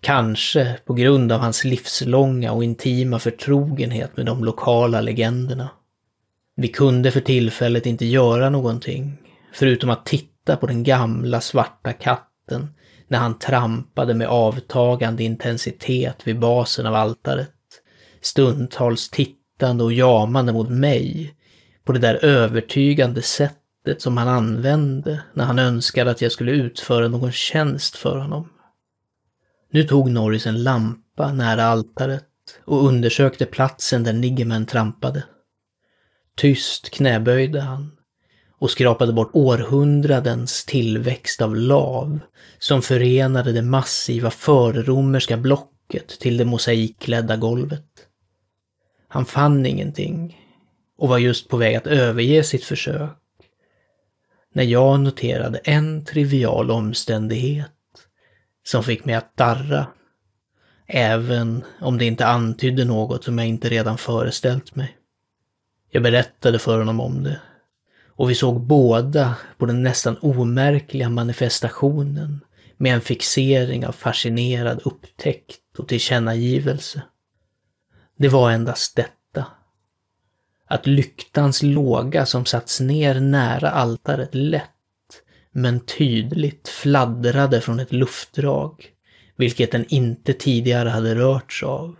Kanske på grund av hans livslånga och intima förtrogenhet med de lokala legenderna. Vi kunde för tillfället inte göra någonting, förutom att titta titta på den gamla svarta katten när han trampade med avtagande intensitet vid basen av altaret. Stundtals tittande och jamande mot mig på det där övertygande sättet som han använde när han önskade att jag skulle utföra någon tjänst för honom. Nu tog Norris en lampa nära altaret och undersökte platsen där Niggeman trampade. Tyst knäböjde han och skrapade bort århundradens tillväxt av lav som förenade det massiva förromerska blocket till det mosaikklädda golvet. Han fann ingenting och var just på väg att överge sitt försök när jag noterade en trivial omständighet som fick mig att darra, även om det inte antydde något som jag inte redan föreställt mig. Jag berättade för honom om det och vi såg båda på den nästan omärkliga manifestationen med en fixering av fascinerad upptäckt och tillkännagivelse. Det var endast detta. Att lyktans låga som satts ner nära altaret lätt, men tydligt fladdrade från ett luftdrag, vilket den inte tidigare hade rörts av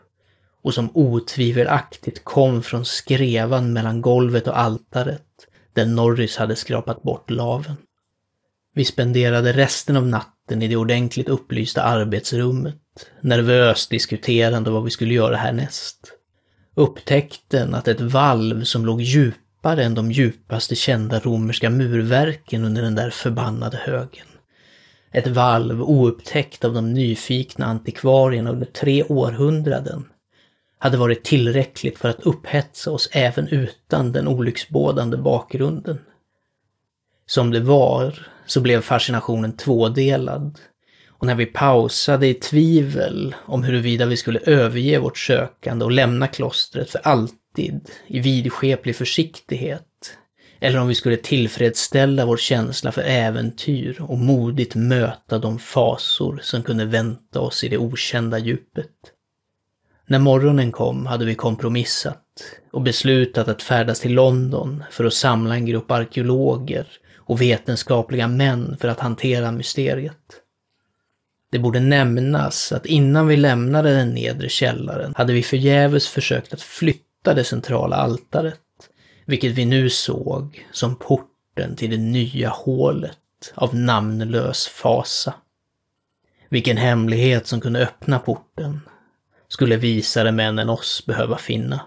och som otvivelaktigt kom från skrevan mellan golvet och altaret där Norris hade skrapat bort laven. Vi spenderade resten av natten i det ordentligt upplysta arbetsrummet, nervöst diskuterande vad vi skulle göra härnäst. Upptäckten att ett valv som låg djupare än de djupaste kända romerska murverken under den där förbannade högen. Ett valv oupptäckt av de nyfikna antikvarierna under tre århundraden hade varit tillräckligt för att upphetsa oss även utan den olycksbådande bakgrunden. Som det var så blev fascinationen tvådelad och när vi pausade i tvivel om huruvida vi skulle överge vårt sökande och lämna klostret för alltid i vidskeplig försiktighet eller om vi skulle tillfredsställa vår känsla för äventyr och modigt möta de fasor som kunde vänta oss i det okända djupet. När morgonen kom hade vi kompromissat och beslutat att färdas till London för att samla en grupp arkeologer och vetenskapliga män för att hantera mysteriet. Det borde nämnas att innan vi lämnade den nedre källaren hade vi förgäves försökt att flytta det centrala altaret, vilket vi nu såg som porten till det nya hålet av namnlös fasa. Vilken hemlighet som kunde öppna porten skulle visare män än oss behöva finna.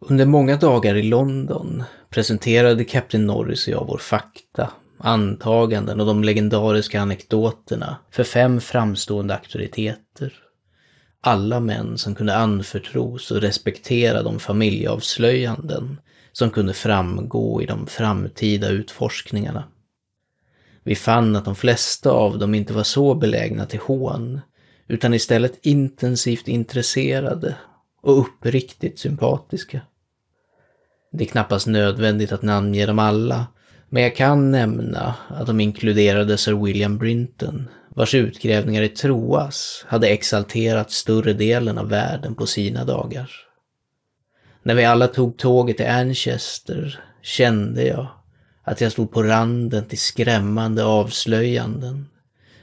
Under många dagar i London presenterade kapten Norris och jag vår fakta, antaganden och de legendariska anekdoterna för fem framstående auktoriteter. Alla män som kunde anförtros och respektera de familjeavslöjanden som kunde framgå i de framtida utforskningarna. Vi fann att de flesta av dem inte var så belägna till hån utan istället intensivt intresserade och uppriktigt sympatiska. Det är knappast nödvändigt att namnge dem alla, men jag kan nämna att de inkluderade Sir William Brinton, vars utgrävningar i Troas hade exalterat större delen av världen på sina dagar. När vi alla tog tåget till Anchester kände jag att jag stod på randen till skrämmande avslöjanden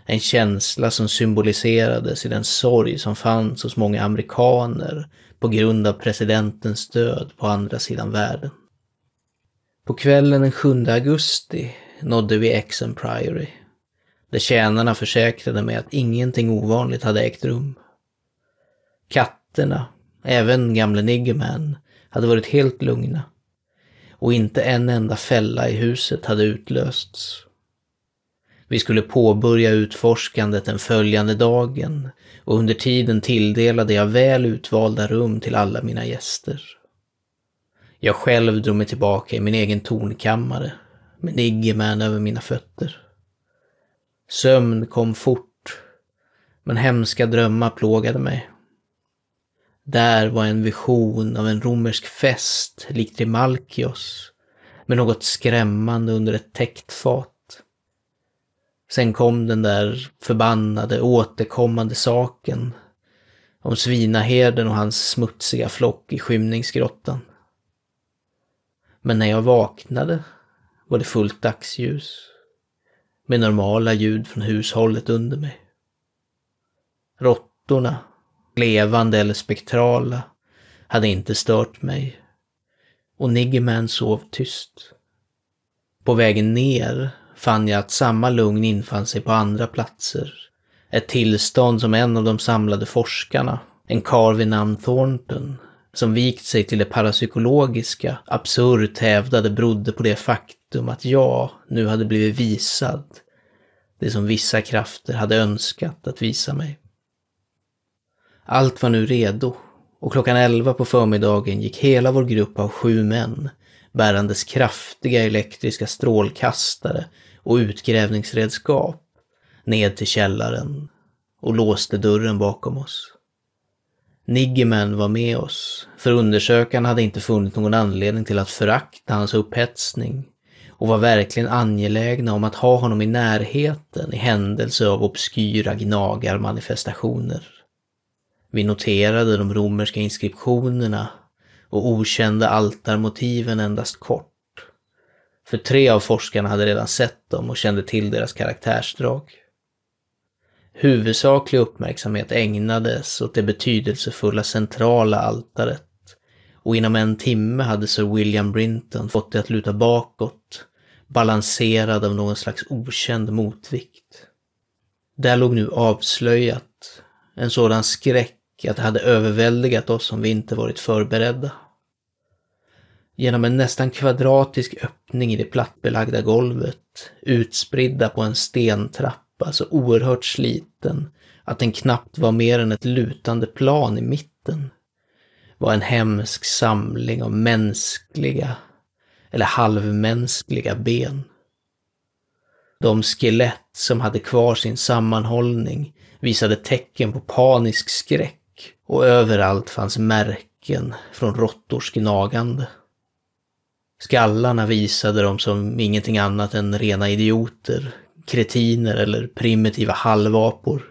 en känsla som symboliserades i den sorg som fanns hos många amerikaner på grund av presidentens död på andra sidan världen. På kvällen den 7 augusti nådde vi Exen Priory, där tjänarna försäkrade mig att ingenting ovanligt hade ägt rum. Katterna, även gamle Niggerman, hade varit helt lugna och inte en enda fälla i huset hade utlösts. Vi skulle påbörja utforskandet den följande dagen och under tiden tilldelade jag väl utvalda rum till alla mina gäster. Jag själv drog mig tillbaka i min egen tornkammare med Niggerman över mina fötter. Sömn kom fort, men hemska drömmar plågade mig. Där var en vision av en romersk fest likt Trimalchios med något skrämmande under ett täckt fat. Sen kom den där förbannade återkommande saken om svinaherden och hans smutsiga flock i skymningsgrottan. Men när jag vaknade var det fullt dagsljus med normala ljud från hushållet under mig. Råttorna, levande eller spektrala, hade inte stört mig och Niggerman sov tyst. På vägen ner fann jag att samma lugn infann sig på andra platser. Ett tillstånd som en av de samlade forskarna, en karl vid namn Thornton, som vikt sig till det parapsykologiska, absurt hävdade berodde på det faktum att jag nu hade blivit visad det som vissa krafter hade önskat att visa mig. Allt var nu redo och klockan elva på förmiddagen gick hela vår grupp av sju män bärandes kraftiga elektriska strålkastare och utgrävningsredskap ned till källaren och låste dörren bakom oss. Nigiman var med oss, för undersökaren hade inte funnit någon anledning till att förakta hans upphetsning och var verkligen angelägna om att ha honom i närheten i händelse av obskyra gnagarmanifestationer. Vi noterade de romerska inskriptionerna och okända altarmotiven endast kort. För tre av forskarna hade redan sett dem och kände till deras karaktärsdrag. Huvudsaklig uppmärksamhet ägnades åt det betydelsefulla centrala altaret och inom en timme hade Sir William Brinton fått det att luta bakåt, balanserad av någon slags okänd motvikt. Där låg nu avslöjat en sådan skräck att det hade överväldigat oss om vi inte varit förberedda genom en nästan kvadratisk öppning i det plattbelagda golvet, utspridda på en stentrappa så oerhört sliten att den knappt var mer än ett lutande plan i mitten, var en hemsk samling av mänskliga eller halvmänskliga ben. De skelett som hade kvar sin sammanhållning visade tecken på panisk skräck och överallt fanns märken från råttors gnagande. Skallarna visade dem som ingenting annat än rena idioter, kretiner eller primitiva halvapor.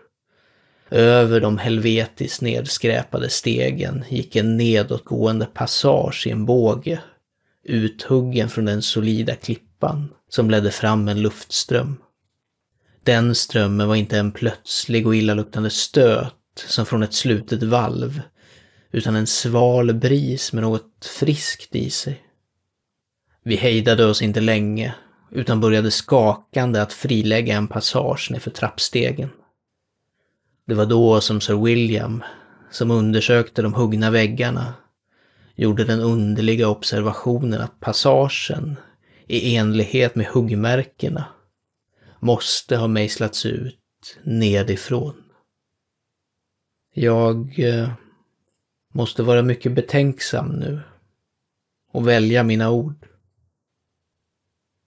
Över de helvetiskt nedskräpade stegen gick en nedåtgående passage i en båge, uthuggen från den solida klippan som ledde fram en luftström. Den strömmen var inte en plötslig och illaluktande stöt som från ett slutet valv, utan en sval bris med något friskt i sig. Vi hejdade oss inte länge, utan började skakande att frilägga en passage nedför trappstegen. Det var då som Sir William, som undersökte de huggna väggarna, gjorde den underliga observationen att passagen, i enlighet med huggmärkena, måste ha mejslats ut nedifrån. Jag eh, måste vara mycket betänksam nu och välja mina ord.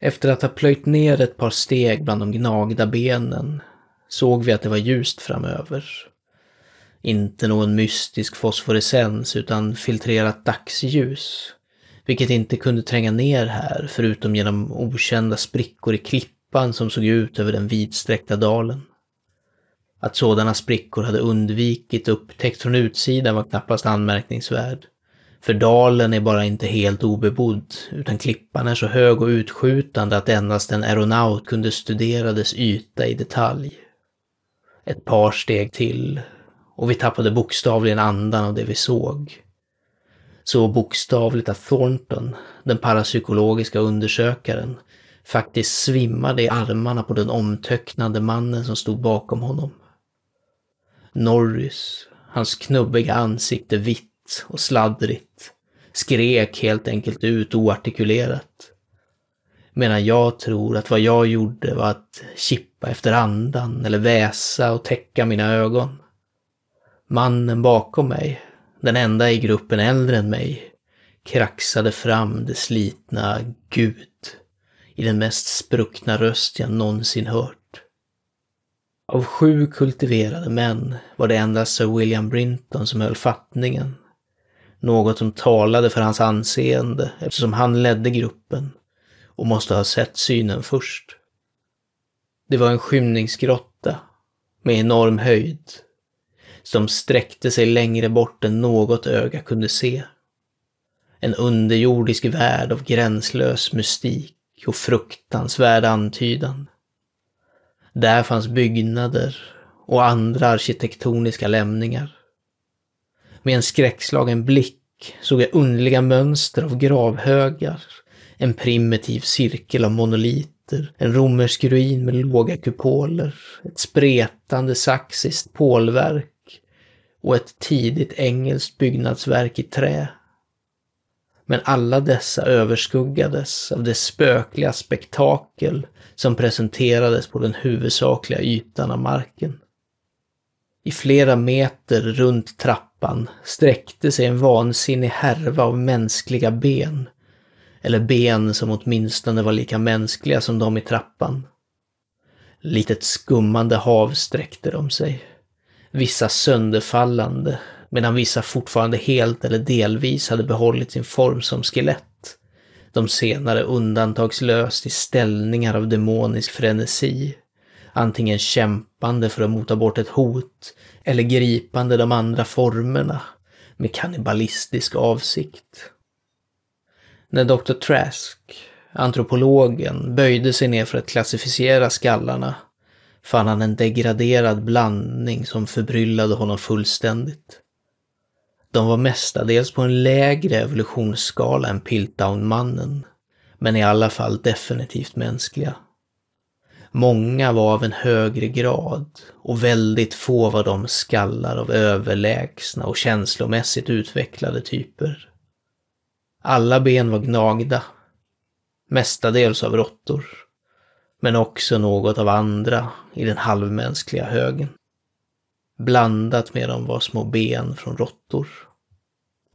Efter att ha plöjt ner ett par steg bland de gnagda benen såg vi att det var ljust framöver. Inte någon mystisk fosforescens utan filtrerat dagsljus, vilket inte kunde tränga ner här förutom genom okända sprickor i klippan som såg ut över den vidsträckta dalen. Att sådana sprickor hade undvikit upptäckt från utsidan var knappast anmärkningsvärd. För dalen är bara inte helt obebodd, utan klippan är så hög och utskjutande att endast en aeronaut kunde studera dess yta i detalj. Ett par steg till och vi tappade bokstavligen andan av det vi såg. Så bokstavligt att Thornton, den parapsykologiska undersökaren, faktiskt svimmade i armarna på den omtöcknade mannen som stod bakom honom. Norris, hans knubbiga ansikte vitt och sladdrigt. Skrek helt enkelt ut oartikulerat. Medan jag tror att vad jag gjorde var att kippa efter andan eller väsa och täcka mina ögon. Mannen bakom mig, den enda i gruppen äldre än mig, kraxade fram det slitna Gud i den mest spruckna röst jag någonsin hört. Av sju kultiverade män var det endast Sir William Brinton som höll fattningen något som talade för hans anseende eftersom han ledde gruppen och måste ha sett synen först. Det var en skymningsgrotta med enorm höjd som sträckte sig längre bort än något öga kunde se. En underjordisk värld av gränslös mystik och fruktansvärd antydan. Där fanns byggnader och andra arkitektoniska lämningar. Med en skräckslagen blick såg jag underliga mönster av gravhögar, en primitiv cirkel av monoliter, en romersk ruin med låga kupoler, ett spretande saxiskt pålverk och ett tidigt engelskt byggnadsverk i trä. Men alla dessa överskuggades av det spökliga spektakel som presenterades på den huvudsakliga ytan av marken. I flera meter runt trappan trappan sträckte sig en vansinnig härva av mänskliga ben. Eller ben som åtminstone var lika mänskliga som de i trappan. Litet skummande hav sträckte de sig. Vissa sönderfallande, medan vissa fortfarande helt eller delvis hade behållit sin form som skelett. De senare undantagslöst i ställningar av demonisk frenesi antingen kämpande för att mota bort ett hot eller gripande de andra formerna med kannibalistisk avsikt. När Dr. Trask, antropologen, böjde sig ner för att klassificera skallarna fann han en degraderad blandning som förbryllade honom fullständigt. De var mestadels på en lägre evolutionsskala än Piltdown-mannen, men i alla fall definitivt mänskliga. Många var av en högre grad och väldigt få var de skallar av överlägsna och känslomässigt utvecklade typer. Alla ben var gnagda, mestadels av råttor, men också något av andra i den halvmänskliga högen. Blandat med dem var små ben från råttor.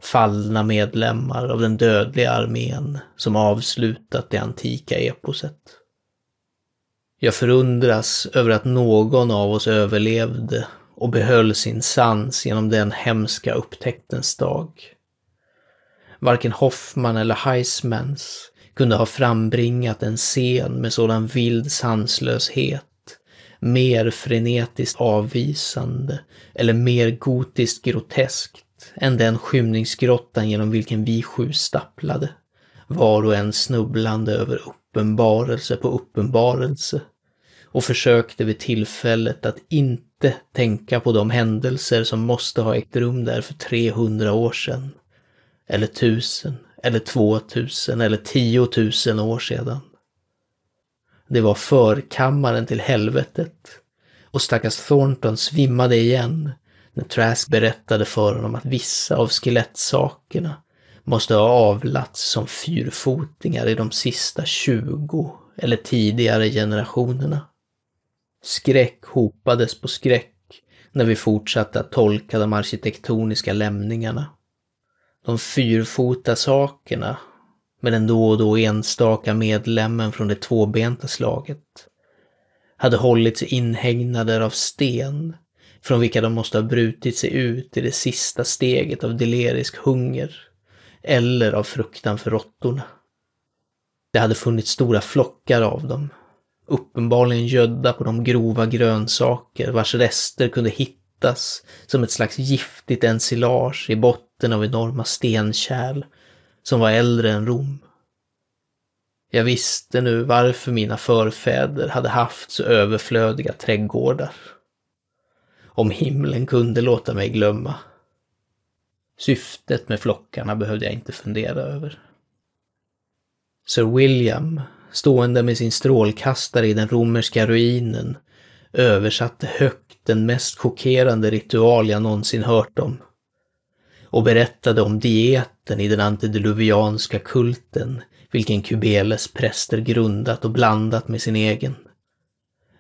Fallna medlemmar av den dödliga armén som avslutat det antika eposet. Jag förundras över att någon av oss överlevde och behöll sin sans genom den hemska upptäcktens dag. Varken Hoffman eller Heismans kunde ha frambringat en scen med sådan vild sanslöshet, mer frenetiskt avvisande eller mer gotiskt groteskt än den skymningsgrottan genom vilken vi sju stapplade, var och en snubblande över uppenbarelse på uppenbarelse och försökte vid tillfället att inte tänka på de händelser som måste ha ägt rum där för 300 år sedan. Eller 1000, eller 2000, eller 10 000 år sedan. Det var förkammaren till helvetet. Och stackars Thornton svimmade igen när Trask berättade för honom att vissa av skelettsakerna måste ha avlats som fyrfotingar i de sista 20 eller tidigare generationerna. Skräck hopades på skräck när vi fortsatte att tolka de arkitektoniska lämningarna. De fyrfota sakerna med den då och då enstaka medlemmen från det tvåbenta slaget hade hållits sig inhägnader av sten från vilka de måste ha brutit sig ut i det sista steget av delerisk hunger eller av fruktan för råttorna. Det hade funnits stora flockar av dem uppenbarligen gödda på de grova grönsaker vars rester kunde hittas som ett slags giftigt ensilage i botten av enorma stenkärl som var äldre än Rom. Jag visste nu varför mina förfäder hade haft så överflödiga trädgårdar. Om himlen kunde låta mig glömma. Syftet med flockarna behövde jag inte fundera över. Sir William stående med sin strålkastare i den romerska ruinen, översatte högt den mest chockerande ritual jag någonsin hört om och berättade om dieten i den antediluvianska kulten, vilken Kubeles präster grundat och blandat med sin egen.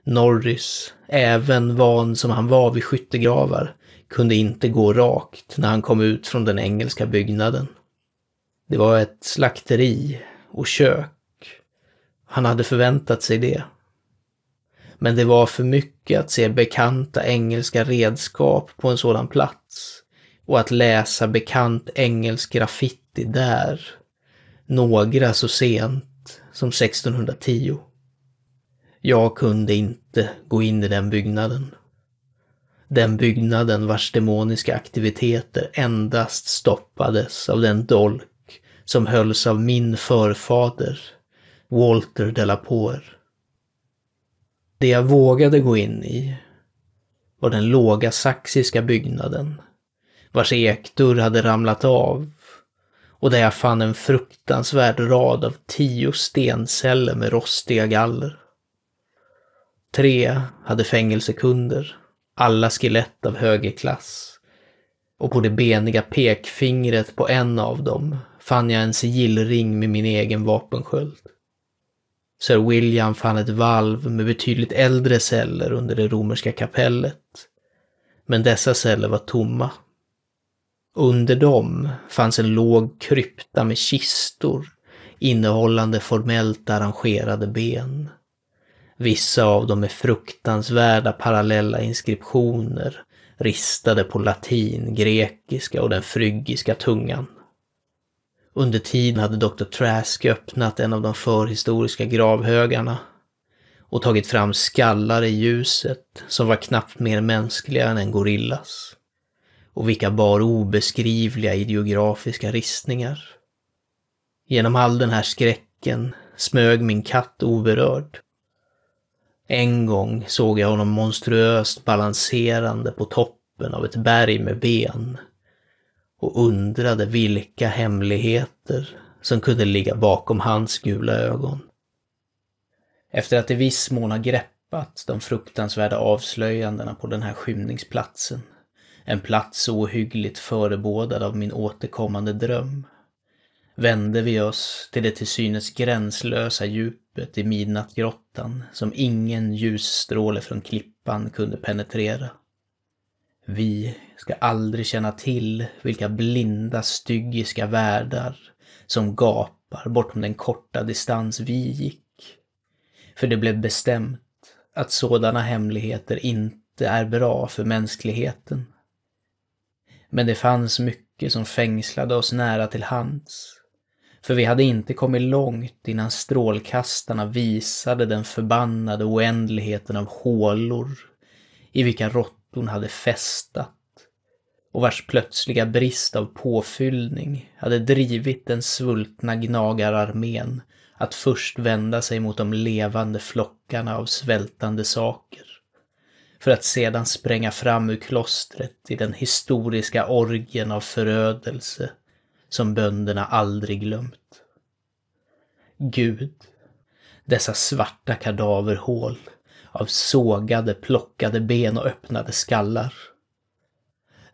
Norris, även van som han var vid skyttegravar, kunde inte gå rakt när han kom ut från den engelska byggnaden. Det var ett slakteri och kök han hade förväntat sig det. Men det var för mycket att se bekanta engelska redskap på en sådan plats och att läsa bekant engelsk graffiti där. Några så sent som 1610. Jag kunde inte gå in i den byggnaden. Den byggnaden vars demoniska aktiviteter endast stoppades av den dolk som hölls av min förfader Walter de la Delapoer. Det jag vågade gå in i var den låga saxiska byggnaden, vars ekdörr hade ramlat av och där jag fann en fruktansvärd rad av tio stenceller med rostiga galler. Tre hade fängelsekunder, alla skelett av högerklass. Och på det beniga pekfingret på en av dem fann jag en sigillring med min egen vapensköld. Sir William fann ett valv med betydligt äldre celler under det romerska kapellet. Men dessa celler var tomma. Under dem fanns en låg krypta med kistor innehållande formellt arrangerade ben. Vissa av dem med fruktansvärda parallella inskriptioner ristade på latin, grekiska och den frygiska tungan. Under tiden hade Dr. Trask öppnat en av de förhistoriska gravhögarna och tagit fram skallar i ljuset som var knappt mer mänskliga än en gorillas och vilka bar obeskrivliga ideografiska ristningar. Genom all den här skräcken smög min katt oberörd. En gång såg jag honom monstruöst balanserande på toppen av ett berg med ben och undrade vilka hemligheter som kunde ligga bakom hans gula ögon. Efter att i viss mån ha greppat de fruktansvärda avslöjandena på den här skymningsplatsen, en plats så ohyggligt förebådad av min återkommande dröm, vände vi oss till det till synes gränslösa djupet i midnattgrottan som ingen ljusstråle från klippan kunde penetrera. Vi ska aldrig känna till vilka blinda, styggiska världar som gapar bortom den korta distans vi gick. För det blev bestämt att sådana hemligheter inte är bra för mänskligheten. Men det fanns mycket som fängslade oss nära till hands. För vi hade inte kommit långt innan strålkastarna visade den förbannade oändligheten av hålor i vilka råttorn hade fästat och vars plötsliga brist av påfyllning hade drivit den svultna gnagararmén att först vända sig mot de levande flockarna av svältande saker, för att sedan spränga fram ur klostret i den historiska orgien av förödelse som bönderna aldrig glömt. Gud, dessa svarta kadaverhål av sågade, plockade ben och öppnade skallar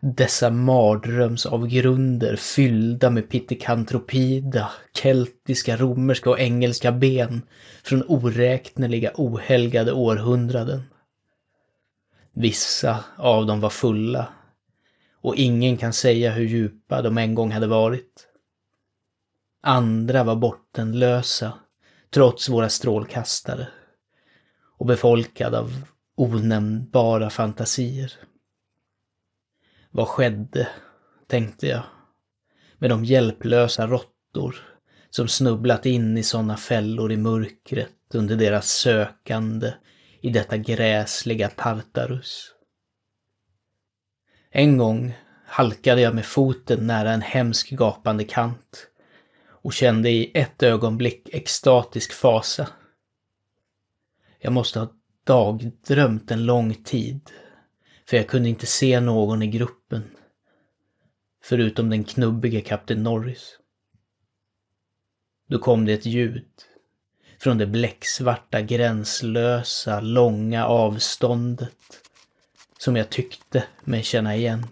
dessa mardrömsavgrunder fyllda med pittekantropida, keltiska, romerska och engelska ben från oräkneliga ohelgade århundraden. Vissa av dem var fulla och ingen kan säga hur djupa de en gång hade varit. Andra var bottenlösa, trots våra strålkastare och befolkad av onämnbara fantasier. Vad skedde? tänkte jag. Med de hjälplösa råttor som snubblat in i sådana fällor i mörkret under deras sökande i detta gräsliga Tartarus. En gång halkade jag med foten nära en hemsk gapande kant och kände i ett ögonblick extatisk fasa. Jag måste ha dagdrömt en lång tid för jag kunde inte se någon i gruppen. Förutom den knubbige kapten Norris. Då kom det ett ljud. Från det bläcksvarta, gränslösa, långa avståndet. Som jag tyckte mig känna igen.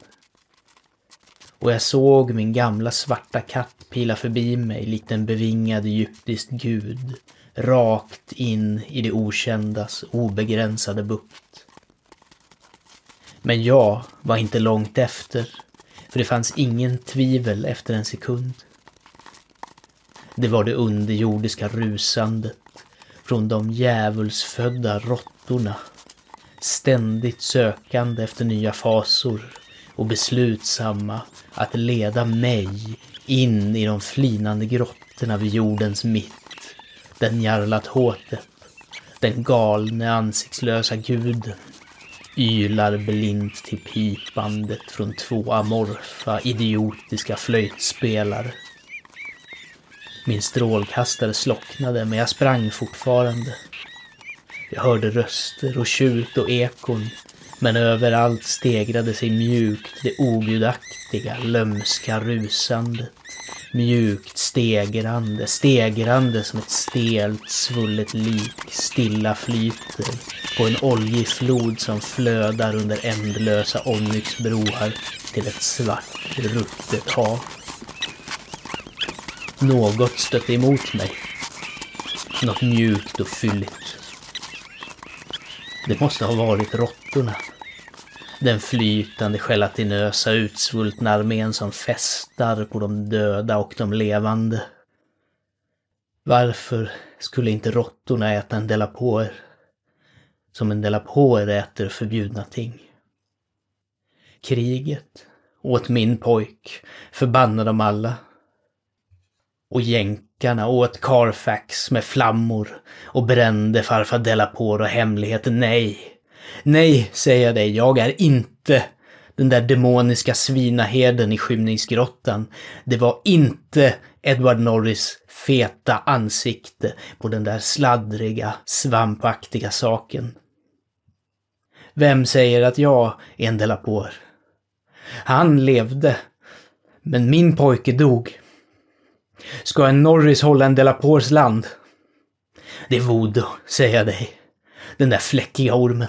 Och jag såg min gamla svarta katt pila förbi mig likt en bevingad egyptisk gud. Rakt in i det okändas obegränsade bukt. Men jag var inte långt efter, för det fanns ingen tvivel efter en sekund. Det var det underjordiska rusandet från de djävulsfödda råttorna. Ständigt sökande efter nya fasor och beslutsamma att leda mig in i de flinande grottorna vid jordens mitt. Den Jarlathotep, den galne ansiktslösa guden ylar blint till pipandet från två amorfa, idiotiska flöjtspelare. Min strålkastare slocknade, men jag sprang fortfarande. Jag hörde röster och tjut och ekon, men överallt stegrade sig mjukt det ogudaktiga, lömska rusandet. Mjukt stegrande, stegrande som ett stelt svullet lik stilla flyter på en oljig flod som flödar under ändlösa onyxbroar till ett svart ruttet hav. Något stötte emot mig. Något mjukt och fylligt. Det måste ha varit råttorna. Den flytande gelatinösa utsvultna armén som fästar på de döda och de levande. Varför skulle inte råttorna äta en delapoer? Som en delapoer äter förbjudna ting. Kriget åt min pojk, Förbannar de alla. Och jänkarna åt Carfax med flammor och brände farfar Delapour och hemligheten. Nej! Nej, säger jag dig, jag är inte den där demoniska svinaheden i skymningsgrottan. Det var inte Edward Norris feta ansikte på den där sladdriga, svampaktiga saken. Vem säger att jag är en Delapoer? Han levde, men min pojke dog. Ska en Norris hålla en Delapors land? Det är voodoo, säger jag dig. Den där fläckiga ormen.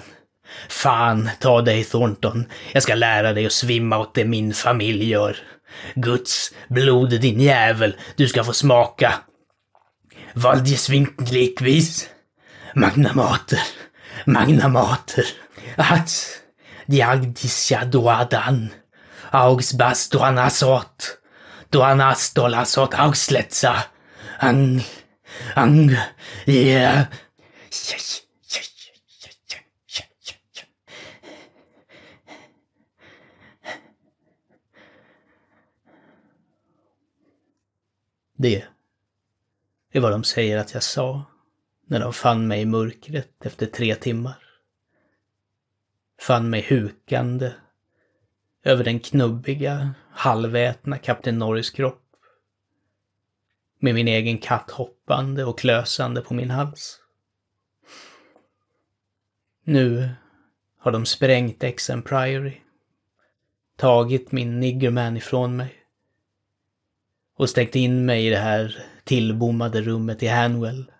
Fan ta dig Thornton, jag ska lära dig att svimma åt det min familj gör. Guds blod din jävel, du ska få smaka. Magna mater. Magna mater. Ats! diagdisja doadan. Augsbas doanasot. Doanas dolasot augsletsa. Ang, ang, yeah. Det är vad de säger att jag sa när de fann mig i mörkret efter tre timmar. Fann mig hukande över den knubbiga, halvätna kapten Norris kropp. Med min egen katt hoppande och klösande på min hals. Nu har de sprängt Exen Priory. Tagit min niggerman ifrån mig och stängde in mig i det här tillbommade rummet i Hanwell.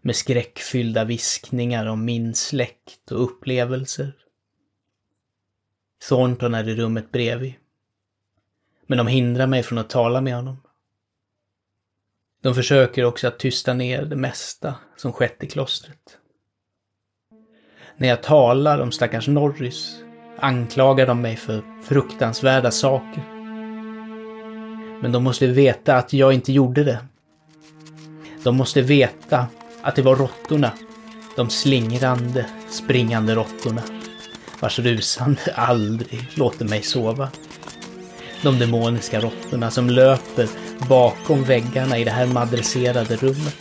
Med skräckfyllda viskningar om min släkt och upplevelser. Thornton är i rummet bredvid. Men de hindrar mig från att tala med honom. De försöker också att tysta ner det mesta som skett i klostret. När jag talar om stackars Norris anklagar de mig för fruktansvärda saker. Men de måste veta att jag inte gjorde det. De måste veta att det var råttorna. De slingrande, springande råttorna. Vars rusande aldrig låter mig sova. De demoniska råttorna som löper bakom väggarna i det här madresserade rummet.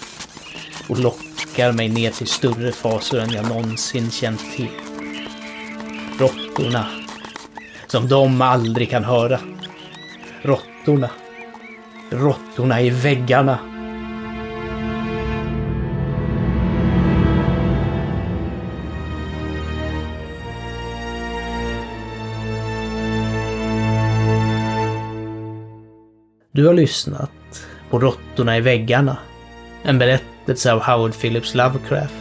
Och lockar mig ner till större faser än jag någonsin känt till. Råttorna. Som de aldrig kan höra. Råttorna råttorna i väggarna. Du har lyssnat på Råttorna i väggarna. En berättelse av Howard Phillips Lovecraft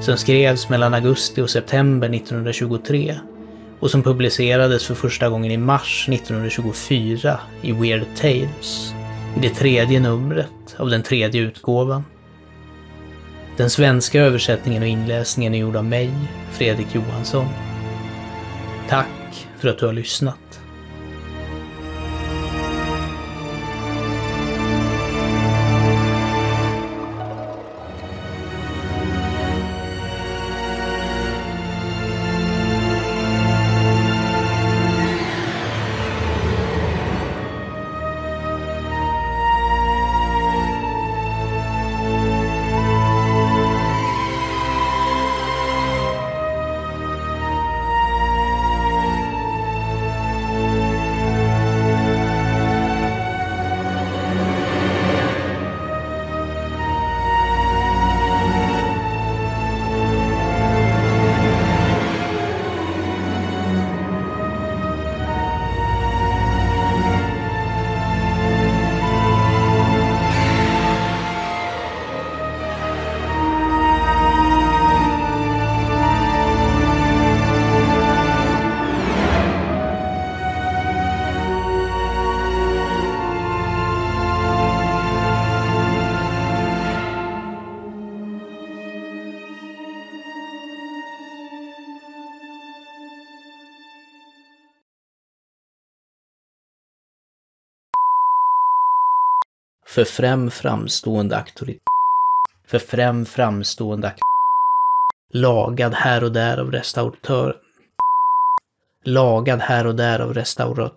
som skrevs mellan augusti och september 1923 och som publicerades för första gången i mars 1924 i Weird Tales i det tredje numret av den tredje utgåvan. Den svenska översättningen och inläsningen är gjord av mig, Fredrik Johansson. Tack för att du har lyssnat. För främ framstående auktoritet. För främ framstående auktoritet. Lagad här och där av restauratör. Lagad här och där av restauratör.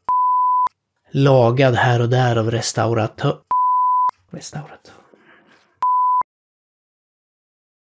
Lagad här och där av restauratör. Restauratör.